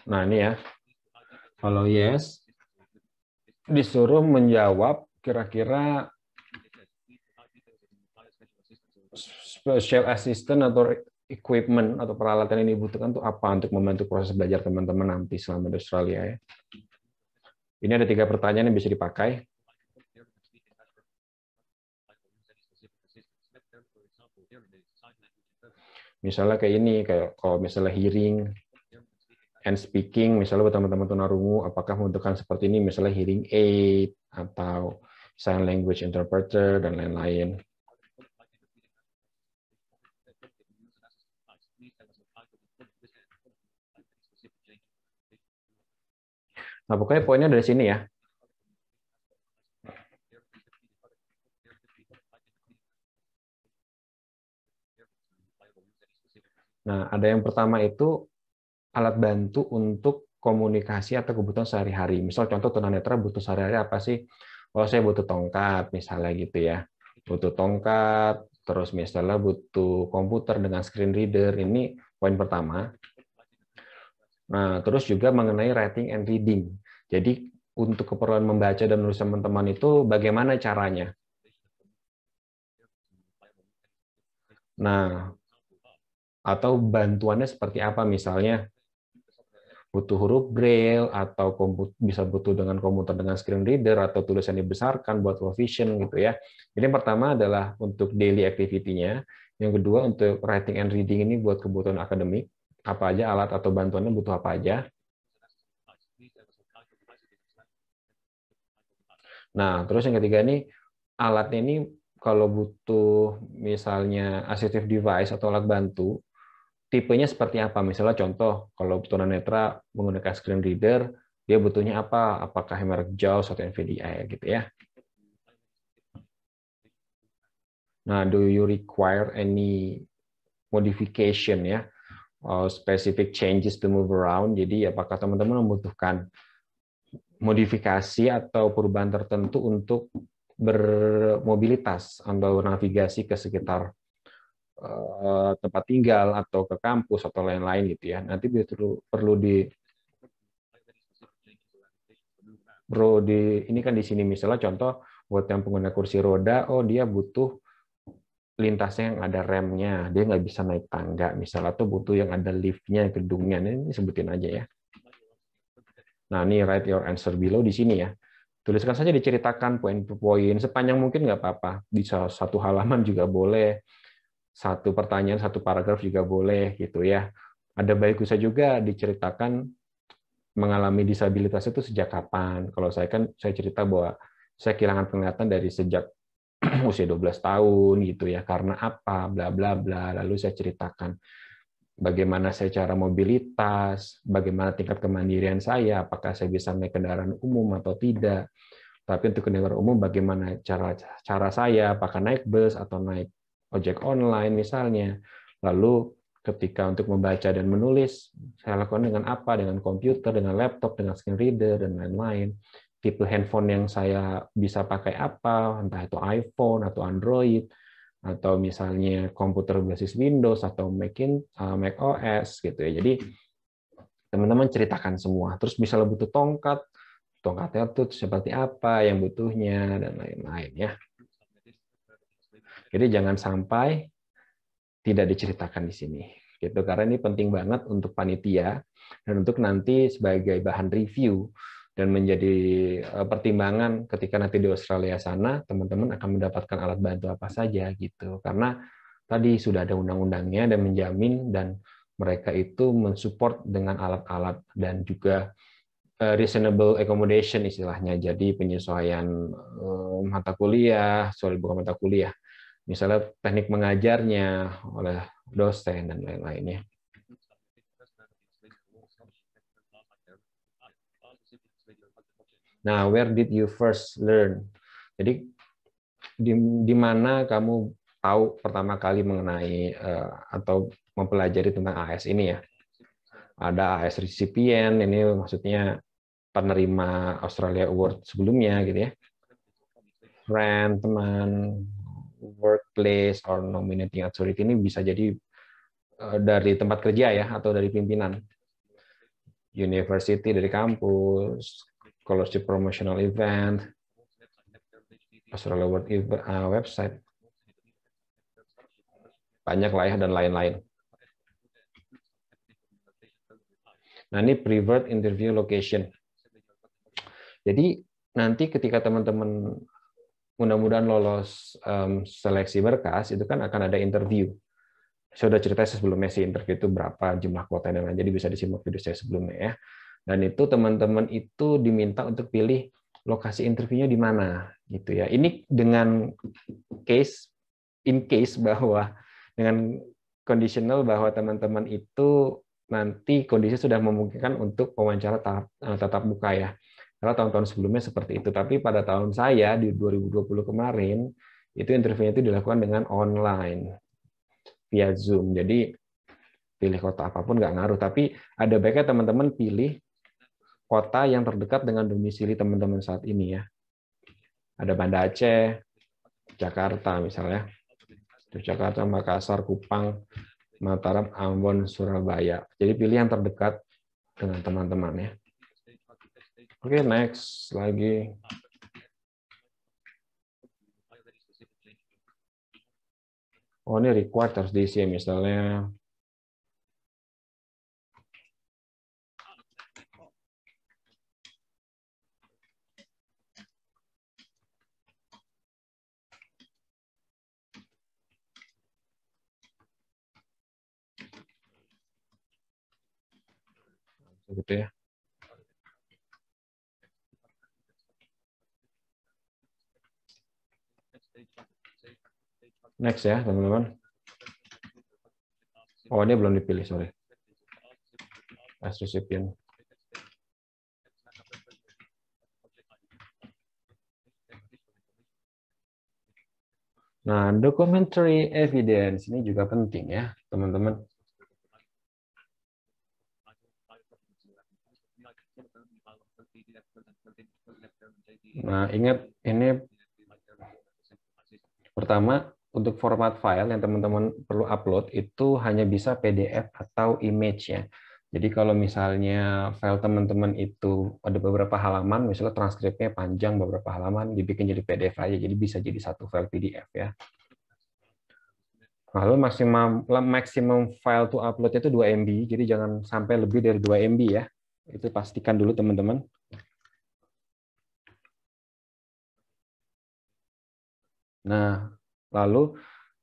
Nah ini ya, kalau yes, disuruh menjawab kira-kira special assistant atau equipment atau peralatan ini dibutuhkan untuk apa untuk membantu proses belajar teman-teman nanti selama di Australia ya. Ini ada tiga pertanyaan yang bisa dipakai. Misalnya kayak ini, kayak kalau misalnya hearing and speaking, misalnya buat teman-teman tunarungu, apakah membutuhkan seperti ini, misalnya hearing aid atau sign language interpreter dan lain-lain. Nah, pokoknya poinnya dari sini ya. Nah, ada yang pertama itu alat bantu untuk komunikasi atau kebutuhan sehari-hari. Misal contoh tunanetra butuh sehari-hari apa sih? Oh, saya butuh tongkat misalnya gitu ya. Butuh tongkat, terus misalnya butuh komputer dengan screen reader. Ini poin pertama. Nah, terus juga mengenai writing and reading. Jadi untuk keperluan membaca dan menulis teman-teman itu bagaimana caranya? Nah, atau bantuannya seperti apa misalnya? Butuh huruf braille atau komput, bisa butuh dengan komputer dengan screen reader atau tulisan dibesarkan buat low vision gitu ya. Jadi yang pertama adalah untuk daily activity-nya, yang kedua untuk writing and reading ini buat kebutuhan akademik, apa aja alat atau bantuannya butuh apa aja. Nah, terus yang ketiga ini alatnya ini kalau butuh misalnya assistive device atau alat bantu, tipenya seperti apa? Misalnya contoh kalau butuh netra menggunakan screen reader, dia butuhnya apa? Apakah merek JAWS atau NVDA gitu ya? Nah, do you require any modification ya? Uh, specific changes to move around. Jadi apakah teman-teman membutuhkan modifikasi atau perubahan tertentu untuk bermobilitas atau navigasi ke sekitar uh, tempat tinggal atau ke kampus atau lain-lain gitu ya. Nanti perlu perlu di bro di ini kan di sini misalnya contoh buat yang pengguna kursi roda, oh dia butuh lintasnya yang ada remnya, dia nggak bisa naik tangga, misalnya tuh butuh yang ada liftnya gedungnya, ini sebutin aja ya. Nah ini write your answer below di sini ya. Tuliskan saja diceritakan poin poin, sepanjang mungkin nggak apa-apa, bisa satu halaman juga boleh, satu pertanyaan, satu paragraf juga boleh gitu ya. Ada baik bisa juga diceritakan mengalami disabilitas itu sejak kapan. Kalau saya kan saya cerita bahwa saya kehilangan penglihatan dari sejak usia 12 tahun gitu ya karena apa bla bla bla lalu saya ceritakan bagaimana saya cara mobilitas, bagaimana tingkat kemandirian saya, apakah saya bisa naik kendaraan umum atau tidak. Tapi untuk kendaraan umum bagaimana cara cara saya, apakah naik bus atau naik ojek online misalnya. Lalu ketika untuk membaca dan menulis, saya lakukan dengan apa? Dengan komputer, dengan laptop, dengan screen reader dan lain-lain tipe handphone yang saya bisa pakai apa, entah itu iPhone atau Android, atau misalnya komputer berbasis Windows atau Mac, uh, Mac OS gitu ya. Jadi teman-teman ceritakan semua. Terus misalnya butuh tongkat, tongkatnya itu seperti apa, yang butuhnya dan lain-lain ya. Jadi jangan sampai tidak diceritakan di sini gitu karena ini penting banget untuk panitia dan untuk nanti sebagai bahan review dan menjadi e, pertimbangan ketika nanti di Australia sana teman-teman akan mendapatkan alat bantu apa saja gitu karena tadi sudah ada undang-undangnya dan menjamin dan mereka itu mensupport dengan alat-alat dan juga e, reasonable accommodation istilahnya jadi penyesuaian e, mata kuliah soal bukan mata kuliah misalnya teknik mengajarnya oleh dosen dan lain-lainnya Nah, where did you first learn? Jadi di, di mana kamu tahu pertama kali mengenai uh, atau mempelajari tentang AS ini ya? Ada AS recipient, ini maksudnya penerima Australia Award sebelumnya gitu ya. Friend, teman, workplace, or nominating authority ini bisa jadi eh, dari tempat kerja ya atau dari pimpinan university dari kampus scholarship promotional event, Australia World uh, website, banyak lah ya dan lain-lain. Nah ini preferred interview location. Jadi nanti ketika teman-teman mudah-mudahan lolos um, seleksi berkas itu kan akan ada interview. Saya sudah cerita sebelumnya si interview itu berapa jumlah kuota dan lain-lain. jadi bisa disimak video saya sebelumnya ya. Dan itu teman-teman itu diminta untuk pilih lokasi interviewnya di mana gitu ya. Ini dengan case in case bahwa dengan conditional bahwa teman-teman itu nanti kondisi sudah memungkinkan untuk wawancara tatap, eh, tatap muka ya. Karena tahun-tahun sebelumnya seperti itu, tapi pada tahun saya di 2020 kemarin itu interviewnya itu dilakukan dengan online via Zoom. Jadi pilih kota apapun nggak ngaruh, tapi ada baiknya teman-teman pilih kota yang terdekat dengan domisili teman-teman saat ini ya. Ada Banda Aceh, Jakarta misalnya, Jakarta, Makassar, Kupang, Mataram, Ambon, Surabaya. Jadi pilih yang terdekat dengan teman-teman ya. Oke, okay, next lagi. Oh, ini required harus diisi ya, misalnya gitu ya. Next ya, teman-teman. Oh, ini belum dipilih, sorry. As recipient. Nah, documentary evidence ini juga penting ya, teman-teman. Nah, ingat ini pertama untuk format file yang teman-teman perlu upload itu hanya bisa PDF atau image ya. Jadi kalau misalnya file teman-teman itu ada beberapa halaman, misalnya transkripnya panjang beberapa halaman, dibikin jadi PDF aja, jadi bisa jadi satu file PDF ya. Lalu maksimum maksimum file to upload itu 2 MB, jadi jangan sampai lebih dari 2 MB ya. Itu pastikan dulu teman-teman. Nah, lalu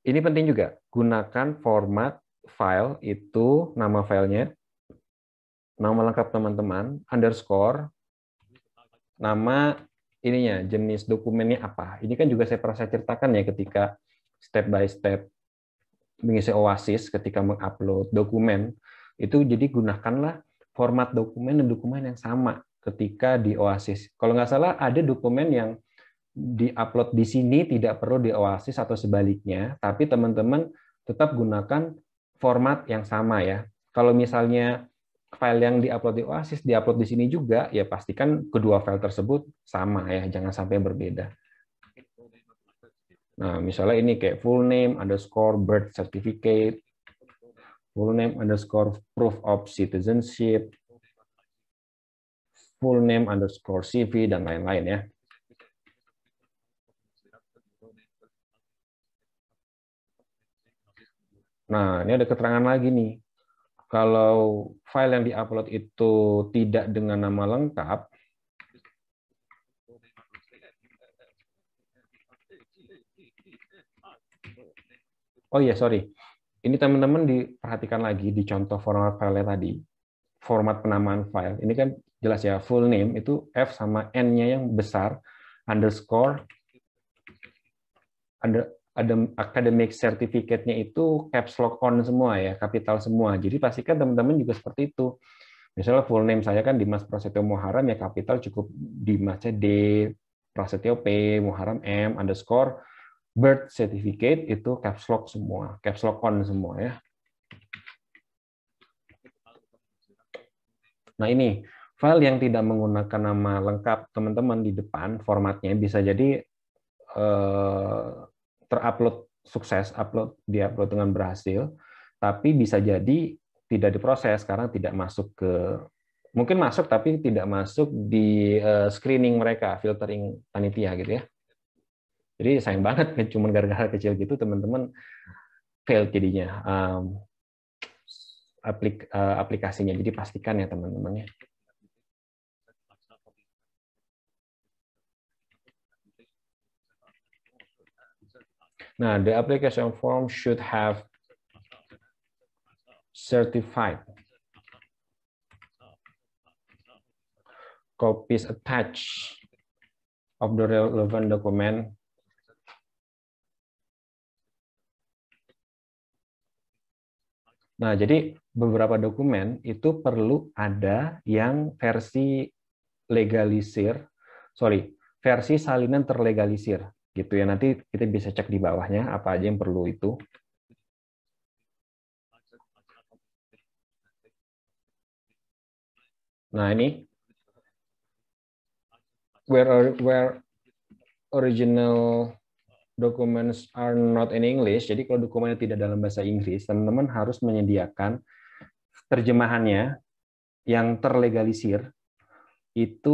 ini penting juga, gunakan format file itu nama filenya, nama lengkap teman-teman, underscore, nama ininya, jenis dokumennya apa. Ini kan juga saya pernah saya ceritakan ya ketika step by step mengisi OASIS ketika mengupload dokumen, itu jadi gunakanlah format dokumen dan dokumen yang sama ketika di OASIS. Kalau nggak salah ada dokumen yang diupload di sini tidak perlu di Oasis atau sebaliknya, tapi teman-teman tetap gunakan format yang sama ya. Kalau misalnya file yang diupload di Oasis diupload di sini juga, ya pastikan kedua file tersebut sama ya, jangan sampai berbeda. Nah, misalnya ini kayak full name underscore birth certificate, full name underscore proof of citizenship, full name underscore CV dan lain-lain ya. Nah, ini ada keterangan lagi nih. Kalau file yang diupload itu tidak dengan nama lengkap, Oh iya, sorry. Ini teman-teman diperhatikan lagi di contoh format file tadi. Format penamaan file. Ini kan jelas ya, full name itu F sama N-nya yang besar, underscore, under, academic certificate-nya itu caps lock on semua ya, kapital semua. Jadi pastikan teman-teman juga seperti itu. Misalnya full name saya kan Dimas Prasetyo Muharam ya kapital cukup Dimasnya D, Prasetyo P, Muharam M, underscore, birth certificate itu caps lock semua, caps lock on semua ya. Nah ini file yang tidak menggunakan nama lengkap teman-teman di depan formatnya bisa jadi eh, terupload sukses, upload diupload dengan berhasil, tapi bisa jadi tidak diproses sekarang tidak masuk ke mungkin masuk tapi tidak masuk di eh, screening mereka, filtering panitia gitu ya. Jadi sayang banget cuma gara-gara kecil gitu teman-teman fail jadinya eh, aplikasinya. Jadi pastikan ya teman-teman ya. Nah, the application form should have certified copies attached of the relevant document Nah, jadi beberapa dokumen itu perlu ada yang versi legalisir, sorry, versi salinan terlegalisir gitu ya nanti kita bisa cek di bawahnya apa aja yang perlu itu nah ini where where original documents are not in English jadi kalau dokumennya tidak dalam bahasa Inggris teman-teman harus menyediakan terjemahannya yang terlegalisir itu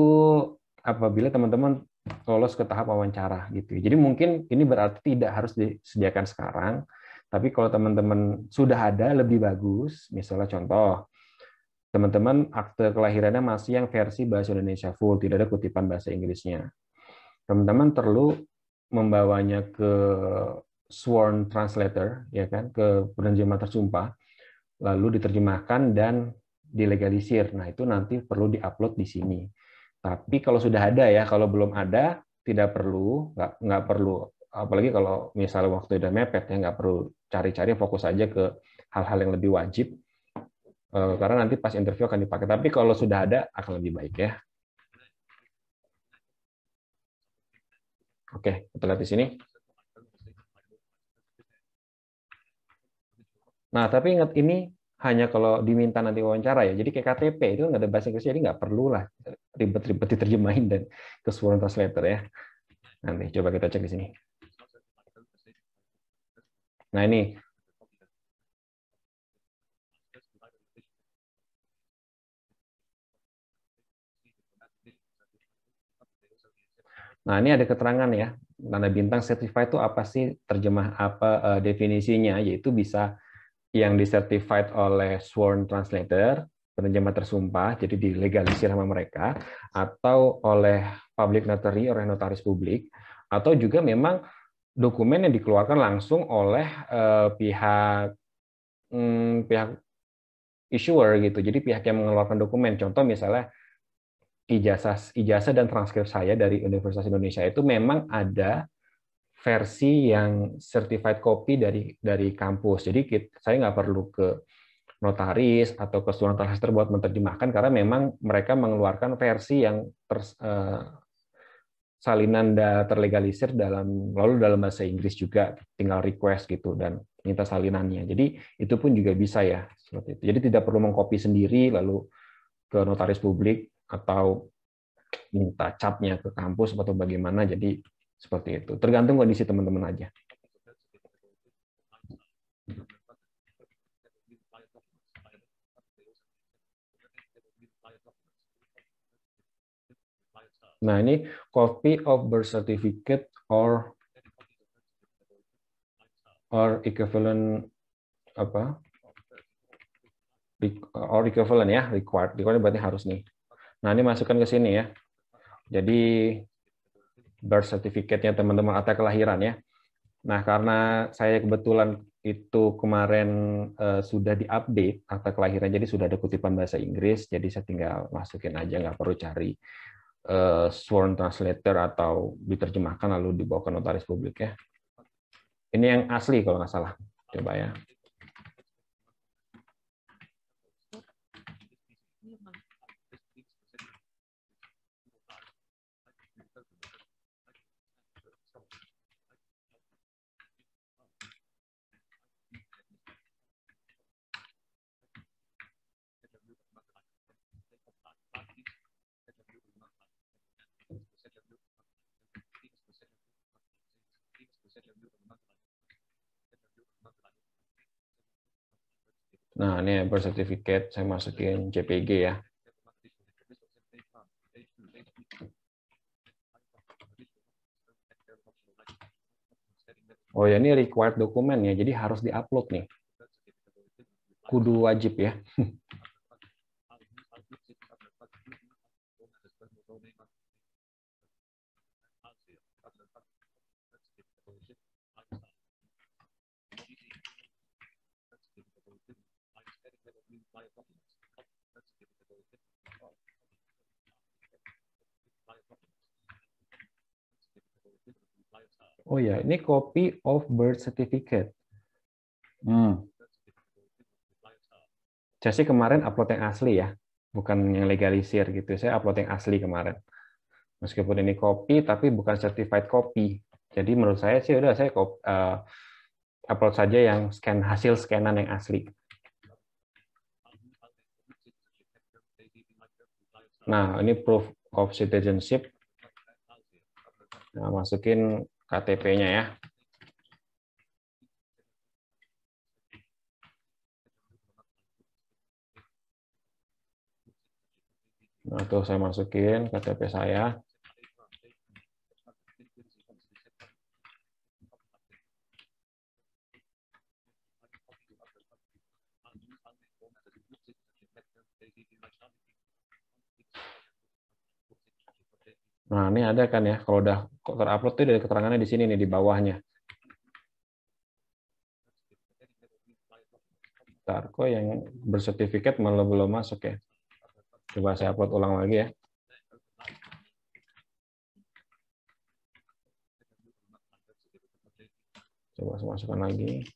apabila teman-teman lolos ke tahap wawancara gitu. Ya. Jadi mungkin ini berarti tidak harus disediakan sekarang, tapi kalau teman-teman sudah ada lebih bagus, misalnya contoh teman-teman akte kelahirannya masih yang versi bahasa Indonesia full, tidak ada kutipan bahasa Inggrisnya. Teman-teman perlu membawanya ke sworn translator ya kan ke penerjemah tersumpah lalu diterjemahkan dan dilegalisir. Nah, itu nanti perlu diupload di sini. Tapi kalau sudah ada ya, kalau belum ada tidak perlu, nggak nggak perlu. Apalagi kalau misalnya waktu sudah mepet ya nggak perlu cari-cari, fokus saja ke hal-hal yang lebih wajib. Eh, karena nanti pas interview akan dipakai. Tapi kalau sudah ada akan lebih baik ya. Oke, kita lihat di sini. Nah, tapi ingat ini hanya kalau diminta nanti wawancara ya. Jadi kayak KTP itu nggak ada bahasa Inggris, jadi nggak lah ribet-ribet diterjemahin dan ke sworn translator ya. Nanti coba kita cek di sini. Nah ini. Nah ini ada keterangan ya. Tanda bintang certified itu apa sih terjemah apa eh, definisinya? Yaitu bisa yang disertified oleh sworn translator, penerjemah tersumpah, jadi dilegalisir sama mereka, atau oleh public notary, oleh notaris publik, atau juga memang dokumen yang dikeluarkan langsung oleh eh, pihak hmm, pihak issuer gitu. Jadi pihak yang mengeluarkan dokumen, contoh misalnya ijazah ijazah dan transkrip saya dari Universitas Indonesia itu memang ada versi yang certified copy dari dari kampus. Jadi kita, saya nggak perlu ke notaris atau ke surat transfer buat menerjemahkan karena memang mereka mengeluarkan versi yang ter, eh, salinan da, terlegalisir dalam lalu dalam bahasa Inggris juga tinggal request gitu dan minta salinannya. Jadi itu pun juga bisa ya seperti itu. Jadi tidak perlu mengcopy sendiri lalu ke notaris publik atau minta capnya ke kampus atau bagaimana. Jadi seperti itu. Tergantung kondisi teman-teman aja. Nah, ini copy of birth certificate or or equivalent apa? or equivalent ya, required. Required berarti harus nih. Nah, ini masukkan ke sini ya. Jadi birth certificate-nya teman-teman akta kelahiran ya. Nah, karena saya kebetulan itu kemarin uh, sudah diupdate akta kelahiran, jadi sudah ada kutipan bahasa Inggris, jadi saya tinggal masukin aja, nggak perlu cari uh, sworn translator atau diterjemahkan lalu dibawa ke notaris publik ya. Ini yang asli kalau nggak salah. Coba ya. Nah, ini birth Certificate, saya masukin JPG ya. Oh ya, ini required dokumen ya, jadi harus diupload nih. Kudu wajib ya. Oh ya, ini copy of birth certificate. Hmm. Saya sih kemarin upload yang asli ya, bukan yang legalisir gitu. Saya upload yang asli kemarin. Meskipun ini copy, tapi bukan certified copy. Jadi menurut saya sih udah saya copy, uh, eh, upload saja yang scan hasil scanan yang asli. Nah, ini proof of citizenship. Nah, masukin KTP-nya ya. Nah, tuh saya masukin KTP saya. Nah, ini ada kan ya, kalau udah terupload tuh dari keterangannya di sini nih, di bawahnya. Bentar, kok yang bersertifikat malah belum masuk ya. Coba saya upload ulang lagi ya. Coba saya masukkan lagi.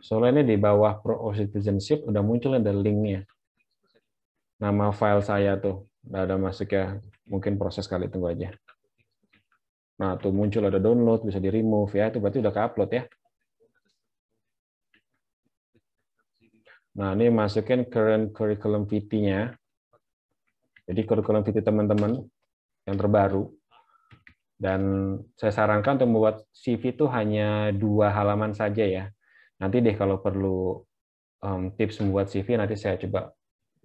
Soalnya ini di bawah Pro Citizenship udah muncul ada linknya. Nama file saya tuh udah ada masuk ya. Mungkin proses kali tunggu aja. Nah, tuh muncul ada download, bisa di remove ya. Itu berarti udah ke upload ya. Nah, ini masukin current curriculum vitae-nya. Jadi curriculum vitae teman-teman yang terbaru. Dan saya sarankan untuk membuat CV itu hanya dua halaman saja ya. Nanti deh kalau perlu um, tips membuat CV nanti saya coba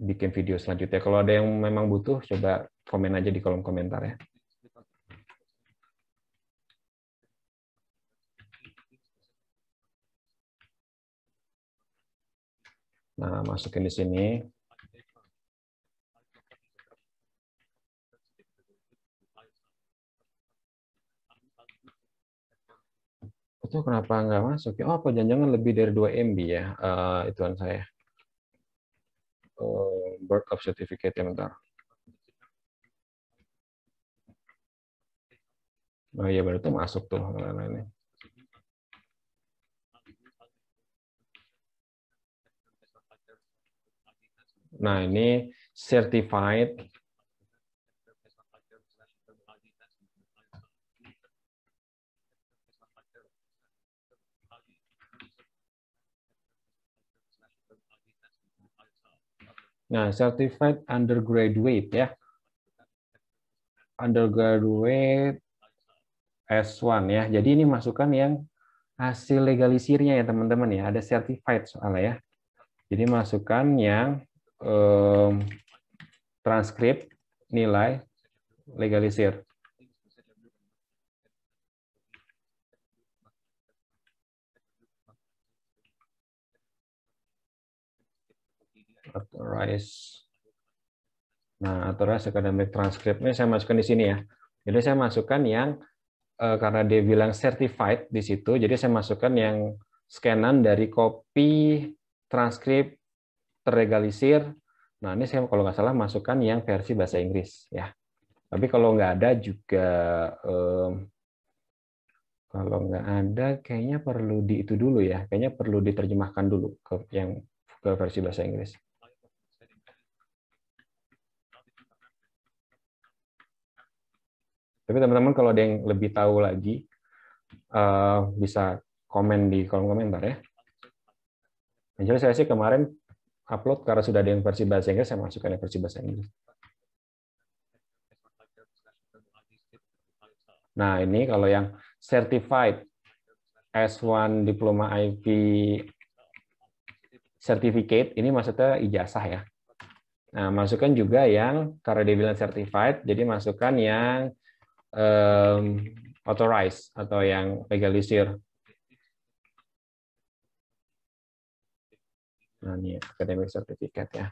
bikin video selanjutnya. Kalau ada yang memang butuh coba komen aja di kolom komentar ya. Nah, masukin di sini. itu kenapa nggak masuk ya? Oh, apa jangan-jangan lebih dari 2 MB ya, uh, ituan saya. Uh, birth of certificate ya bentar. Oh iya, berarti masuk tuh lain-lainnya. Nah, ini certified Nah, certified undergraduate ya. Undergraduate S1 ya. Jadi ini masukan yang hasil legalisirnya ya teman-teman ya. Ada certified soalnya ya. Jadi masukan yang um, transkrip nilai legalisir. authorize. Nah, authorize academic transcript ini saya masukkan di sini ya. Jadi saya masukkan yang eh, karena dia bilang certified di situ, jadi saya masukkan yang scanan dari kopi transkrip terlegalisir. Nah, ini saya kalau nggak salah masukkan yang versi bahasa Inggris ya. Tapi kalau nggak ada juga kalau nggak ada kayaknya perlu di itu dulu ya. Kayaknya perlu diterjemahkan dulu ke yang ke versi bahasa Inggris. Tapi teman-teman kalau ada yang lebih tahu lagi, uh, bisa komen di kolom komentar ya. Yang jelas saya sih kemarin upload karena sudah ada yang versi bahasa Inggris, saya masukkan yang versi bahasa Inggris. Nah, ini kalau yang certified S1 diploma IP certificate, ini maksudnya ijazah ya. Nah, masukkan juga yang, karena dia bilang certified, jadi masukkan yang um, authorized atau yang legalisir. Nah, ini ya, academic certificate ya.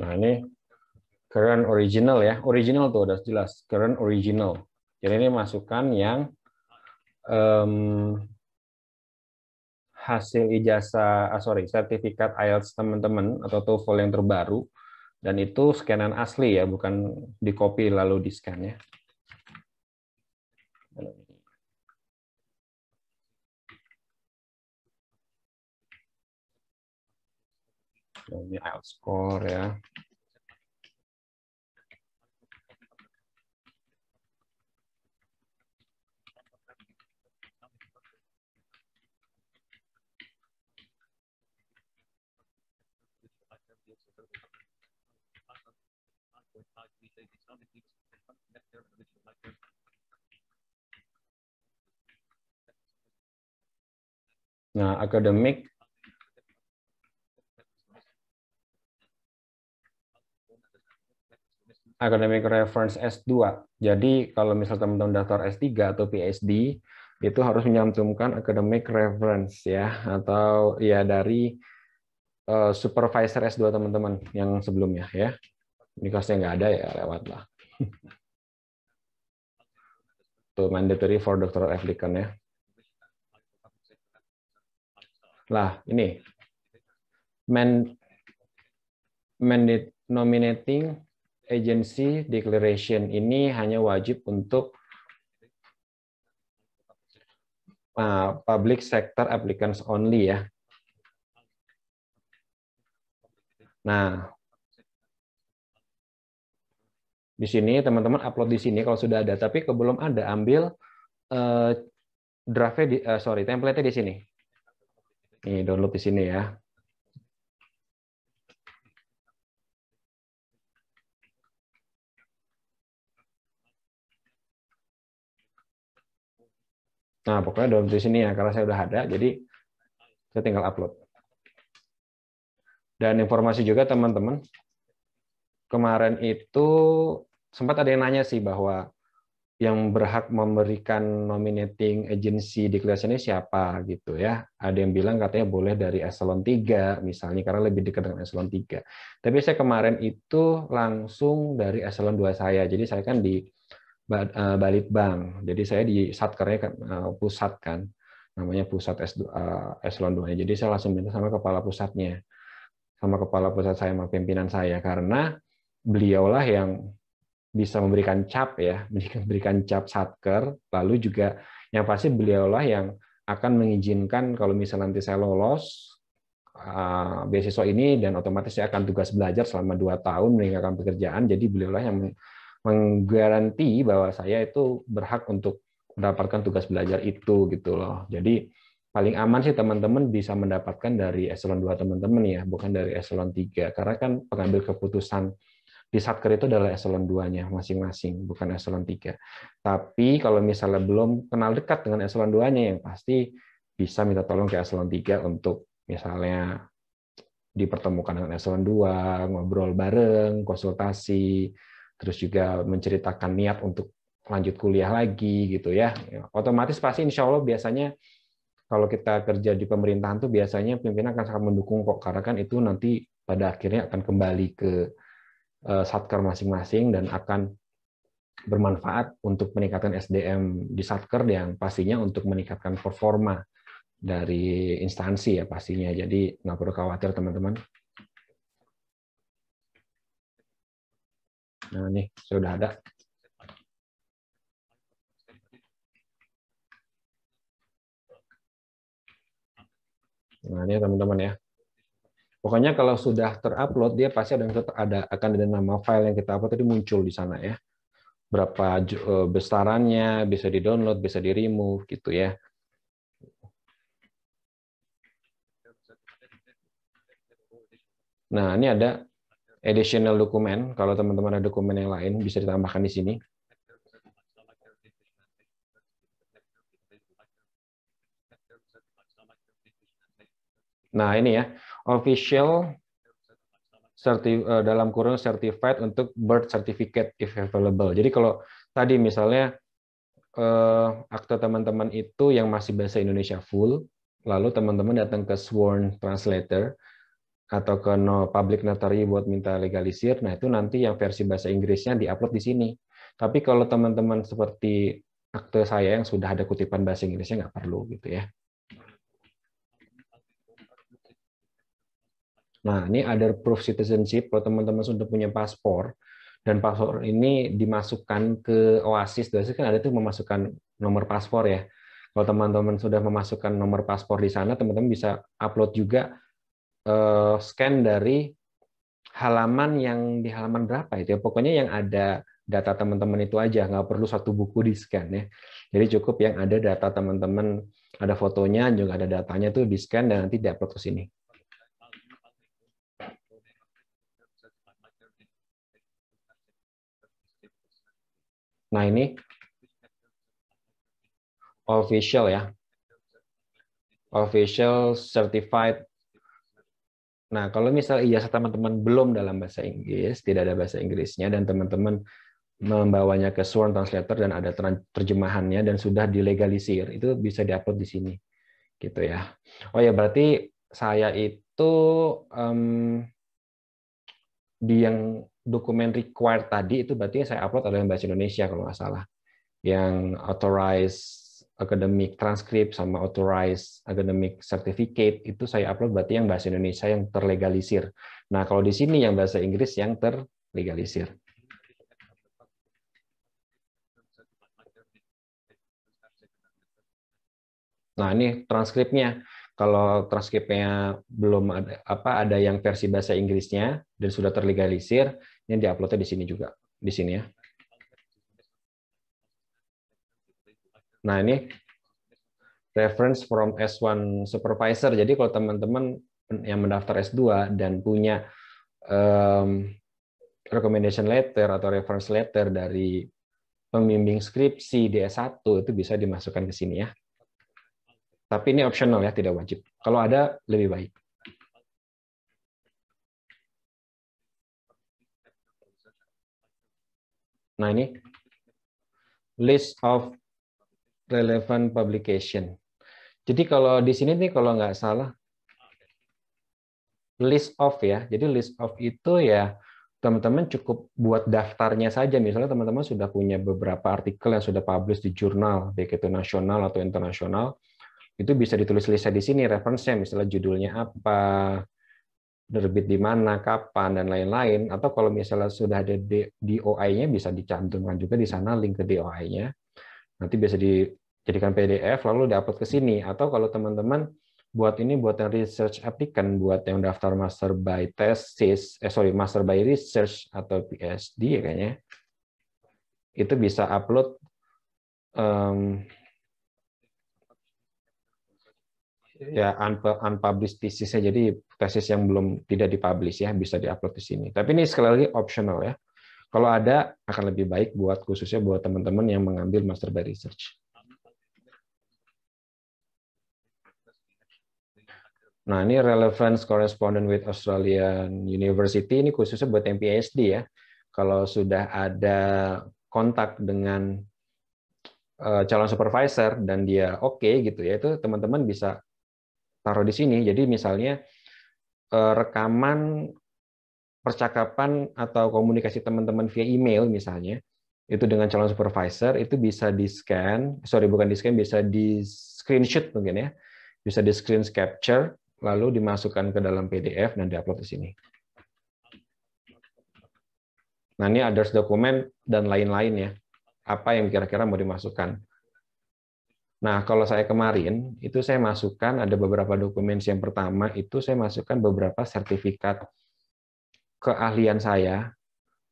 Nah, ini current original ya. Original tuh udah jelas, current original. Jadi ini masukan yang um, hasil ijazah, ah, sorry, sertifikat IELTS teman-teman atau TOEFL yang terbaru. Dan itu scanan asli ya, bukan di copy lalu di scan ya. Ini IELTS score ya. Nah, akademik academic reference S2. Jadi kalau misal teman-teman daftar S3 atau PhD itu harus menyantumkan academic reference ya atau ya dari uh, supervisor S2 teman-teman yang sebelumnya ya. Ini kelasnya nggak ada ya lewatlah Itu mandatory for doctoral applicant ya. Lah, ini. men mandate nominating agency declaration ini hanya wajib untuk uh, public sector applicants only ya. Nah, di sini teman-teman upload di sini kalau sudah ada, tapi kalau belum ada ambil uh, draftnya, di uh, sorry template-nya di sini. Ini download di sini ya. Nah, pokoknya download di sini ya, karena saya udah ada, jadi saya tinggal upload. Dan informasi juga teman-teman, kemarin itu sempat ada yang nanya sih bahwa yang berhak memberikan nominating agency declaration ini siapa gitu ya. Ada yang bilang katanya boleh dari eselon 3 misalnya karena lebih dekat dengan eselon 3. Tapi saya kemarin itu langsung dari eselon 2 saya. Jadi saya kan di eh, Balitbang. Jadi saya di satkernya kan eh, pusat kan. Namanya pusat eh, eselon 2 Jadi saya langsung minta sama kepala pusatnya. Sama kepala pusat saya sama pimpinan saya karena beliaulah yang bisa memberikan cap ya, memberikan cap satker, lalu juga yang pasti beliaulah yang akan mengizinkan kalau misalnya nanti saya lolos uh, beasiswa ini dan otomatis saya akan tugas belajar selama dua tahun meninggalkan pekerjaan, jadi beliaulah yang menggaranti bahwa saya itu berhak untuk mendapatkan tugas belajar itu gitu loh. Jadi paling aman sih teman-teman bisa mendapatkan dari eselon 2 teman-teman ya, bukan dari eselon 3 karena kan pengambil keputusan di satker itu adalah eselon 2-nya masing-masing, bukan eselon 3. Tapi kalau misalnya belum kenal dekat dengan eselon 2-nya, yang pasti bisa minta tolong ke eselon 3 untuk misalnya dipertemukan dengan eselon 2, ngobrol bareng, konsultasi, terus juga menceritakan niat untuk lanjut kuliah lagi gitu ya. Otomatis pasti insya Allah biasanya kalau kita kerja di pemerintahan tuh biasanya pimpinan akan sangat mendukung kok karena kan itu nanti pada akhirnya akan kembali ke Eh, satker masing-masing dan akan bermanfaat untuk meningkatkan SDM di satker yang pastinya untuk meningkatkan performa dari instansi ya pastinya. Jadi nggak perlu khawatir teman-teman. Nah nih sudah ada. Nah ini teman-teman ya. Pokoknya kalau sudah terupload dia pasti ada ada akan ada nama file yang kita upload tadi muncul di sana ya. Berapa e, besarannya, bisa di-download, bisa di-remove gitu ya. Nah, ini ada additional dokumen. Kalau teman-teman ada dokumen yang lain bisa ditambahkan di sini. Nah, ini ya official certi, uh, dalam kurung certified untuk birth certificate if available. Jadi kalau tadi misalnya uh, akte teman-teman itu yang masih bahasa Indonesia full, lalu teman-teman datang ke sworn translator atau ke no public notary buat minta legalisir, nah itu nanti yang versi bahasa Inggrisnya diupload di sini. Tapi kalau teman-teman seperti akte saya yang sudah ada kutipan bahasa Inggrisnya nggak perlu gitu ya. Nah, ini ada proof citizenship kalau teman-teman sudah punya paspor dan paspor ini dimasukkan ke Oasis. Oasis kan ada tuh memasukkan nomor paspor ya. Kalau teman-teman sudah memasukkan nomor paspor di sana, teman-teman bisa upload juga eh, scan dari halaman yang di halaman berapa itu ya. Pokoknya yang ada data teman-teman itu aja, nggak perlu satu buku di scan ya. Jadi cukup yang ada data teman-teman, ada fotonya juga ada datanya tuh di scan dan nanti diupload ke sini. Nah ini official ya. Official certified. Nah, kalau misal ijazah teman-teman belum dalam bahasa Inggris, tidak ada bahasa Inggrisnya dan teman-teman membawanya ke sworn translator dan ada terjemahannya dan sudah dilegalisir, itu bisa diupload di sini. Gitu ya. Oh ya, berarti saya itu um, di yang dokumen required tadi itu berarti yang saya upload adalah bahasa Indonesia kalau nggak salah. Yang authorized academic transcript sama authorized academic certificate itu saya upload berarti yang bahasa Indonesia yang terlegalisir. Nah, kalau di sini yang bahasa Inggris yang terlegalisir. Nah, ini transkripnya kalau transkripnya belum ada apa ada yang versi bahasa Inggrisnya dan sudah terlegalisir, ini diuploadnya di sini juga, di sini ya. Nah ini reference from S1 supervisor. Jadi kalau teman-teman yang mendaftar S2 dan punya um, recommendation letter atau reference letter dari pembimbing skripsi di S1 itu bisa dimasukkan ke sini ya. Tapi ini optional ya, tidak wajib. Kalau ada, lebih baik. Nah ini, list of relevant publication. Jadi kalau di sini nih kalau nggak salah, list of ya. Jadi list of itu ya teman-teman cukup buat daftarnya saja. Misalnya teman-teman sudah punya beberapa artikel yang sudah publish di jurnal, baik itu nasional atau internasional itu bisa ditulis lisa di sini referensinya misalnya judulnya apa terbit di mana, kapan, dan lain-lain. Atau kalau misalnya sudah ada DOI-nya, bisa dicantumkan juga di sana link ke DOI-nya. Nanti bisa dijadikan PDF, lalu diupload ke sini. Atau kalau teman-teman buat ini buat yang research applicant, buat yang daftar master by thesis, eh sorry, master by research atau PhD ya kayaknya, itu bisa upload um, Iya. ya unpublished tesisnya jadi tesis yang belum tidak dipublish ya bisa diupload di sini. Tapi ini sekali lagi optional ya. Kalau ada akan lebih baik buat khususnya buat teman-teman yang mengambil master by research. Nah, ini relevance correspondent with Australian University ini khususnya buat MPhD ya. Kalau sudah ada kontak dengan eh, calon supervisor dan dia oke okay gitu ya itu teman-teman bisa taruh di sini. Jadi misalnya eh, rekaman percakapan atau komunikasi teman-teman via email misalnya itu dengan calon supervisor itu bisa di scan, sorry bukan di scan, bisa di screenshot mungkin ya, bisa di screen capture lalu dimasukkan ke dalam PDF dan diupload di sini. Nah ini address dokumen dan lain-lain ya, apa yang kira-kira mau dimasukkan. Nah, kalau saya kemarin itu saya masukkan ada beberapa dokumen yang pertama itu saya masukkan beberapa sertifikat keahlian saya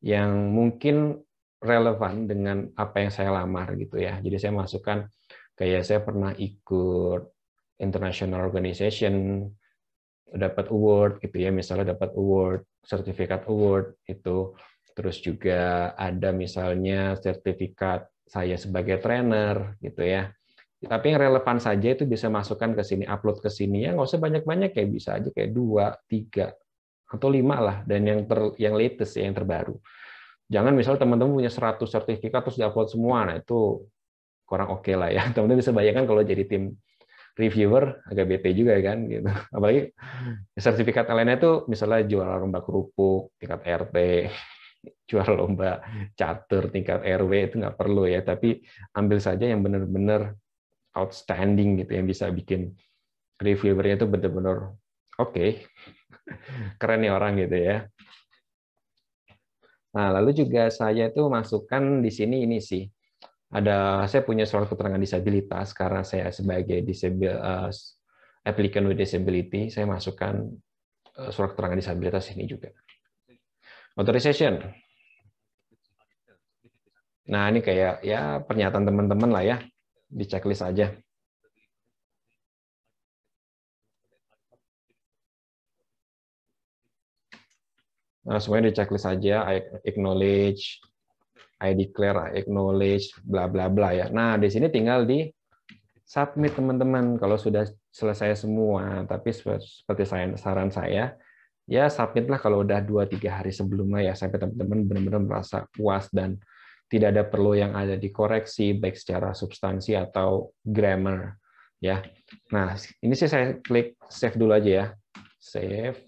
yang mungkin relevan dengan apa yang saya lamar gitu ya. Jadi saya masukkan kayak saya pernah ikut international organization dapat award gitu ya, misalnya dapat award, sertifikat award itu. Terus juga ada misalnya sertifikat saya sebagai trainer gitu ya tapi yang relevan saja itu bisa masukkan ke sini, upload ke sini ya nggak usah banyak-banyak ya bisa aja kayak dua, tiga atau lima lah dan yang ter, yang latest ya yang terbaru. Jangan misal teman-teman punya 100 sertifikat terus diupload semua, nah itu kurang oke okay lah ya. Teman-teman bisa bayangkan kalau jadi tim reviewer agak bete juga kan gitu. Apalagi sertifikat lainnya itu misalnya juara lomba kerupuk tingkat RT, juara lomba charter tingkat RW itu nggak perlu ya, tapi ambil saja yang benar-benar outstanding gitu yang bisa bikin reviewernya itu benar-benar oke okay. keren nih orang gitu ya nah lalu juga saya itu masukkan di sini ini sih ada saya punya surat keterangan disabilitas karena saya sebagai disabil, uh, eh, applicant with disability saya masukkan eh, surat keterangan disabilitas ini juga authorization nah ini kayak ya pernyataan teman-teman lah ya di checklist aja. Nah, semuanya di checklist aja, I acknowledge, I declare, I acknowledge, bla bla bla ya. Nah, di sini tinggal di submit teman-teman kalau sudah selesai semua. Tapi seperti saran saya, ya submitlah kalau udah 2 3 hari sebelumnya ya sampai teman-teman benar-benar merasa puas dan tidak ada perlu yang ada dikoreksi baik secara substansi atau grammar ya. Nah, ini sih saya klik save dulu aja ya. Save.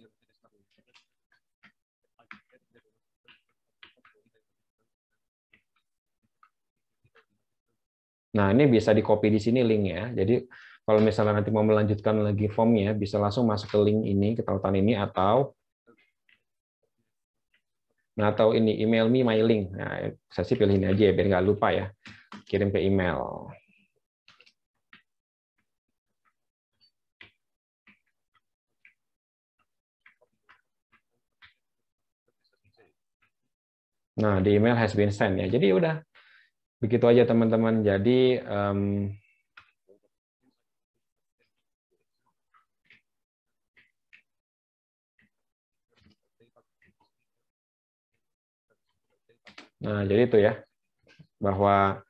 Nah, ini bisa di-copy di sini linknya. Jadi, kalau misalnya nanti mau melanjutkan lagi formnya, bisa langsung masuk ke link ini, ke tautan ini, atau Nah, atau ini email me my link. Nah, saya sih pilih ini aja ya, biar nggak lupa ya. Kirim ke email. Nah, di email has been sent ya. Jadi ya udah begitu aja teman-teman. Jadi um, Nah, jadi itu ya, bahwa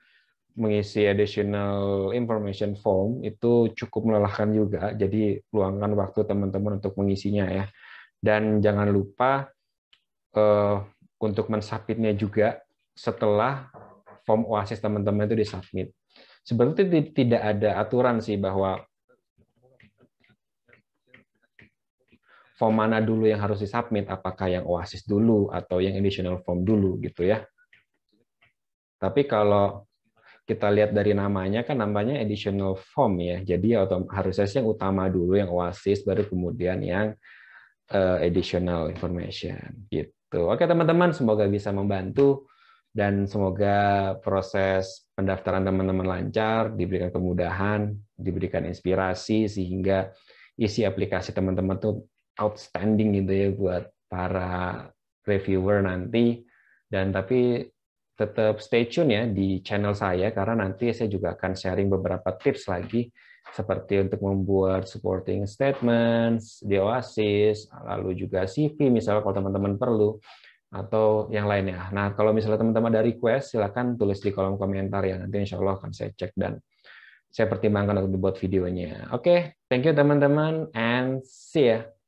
mengisi additional information form itu cukup melelahkan juga, jadi luangkan waktu teman-teman untuk mengisinya ya. Dan jangan lupa uh, untuk mensubmitnya juga setelah form OASIS teman-teman itu disubmit. Sebetulnya tidak ada aturan sih bahwa form mana dulu yang harus disubmit, apakah yang OASIS dulu atau yang additional form dulu gitu ya. Tapi kalau kita lihat dari namanya kan namanya additional form ya. Jadi harusnya sih yang utama dulu yang oasis baru kemudian yang uh, additional information gitu. Oke teman-teman semoga bisa membantu dan semoga proses pendaftaran teman-teman lancar, diberikan kemudahan, diberikan inspirasi sehingga isi aplikasi teman-teman tuh outstanding gitu ya buat para reviewer nanti dan tapi tetap stay tune ya di channel saya karena nanti saya juga akan sharing beberapa tips lagi seperti untuk membuat supporting statements di Oasis, lalu juga CV misalnya kalau teman-teman perlu atau yang lainnya. Nah, kalau misalnya teman-teman ada request, silakan tulis di kolom komentar ya. Nanti insya Allah akan saya cek dan saya pertimbangkan untuk dibuat videonya. Oke, okay, thank you teman-teman and see ya.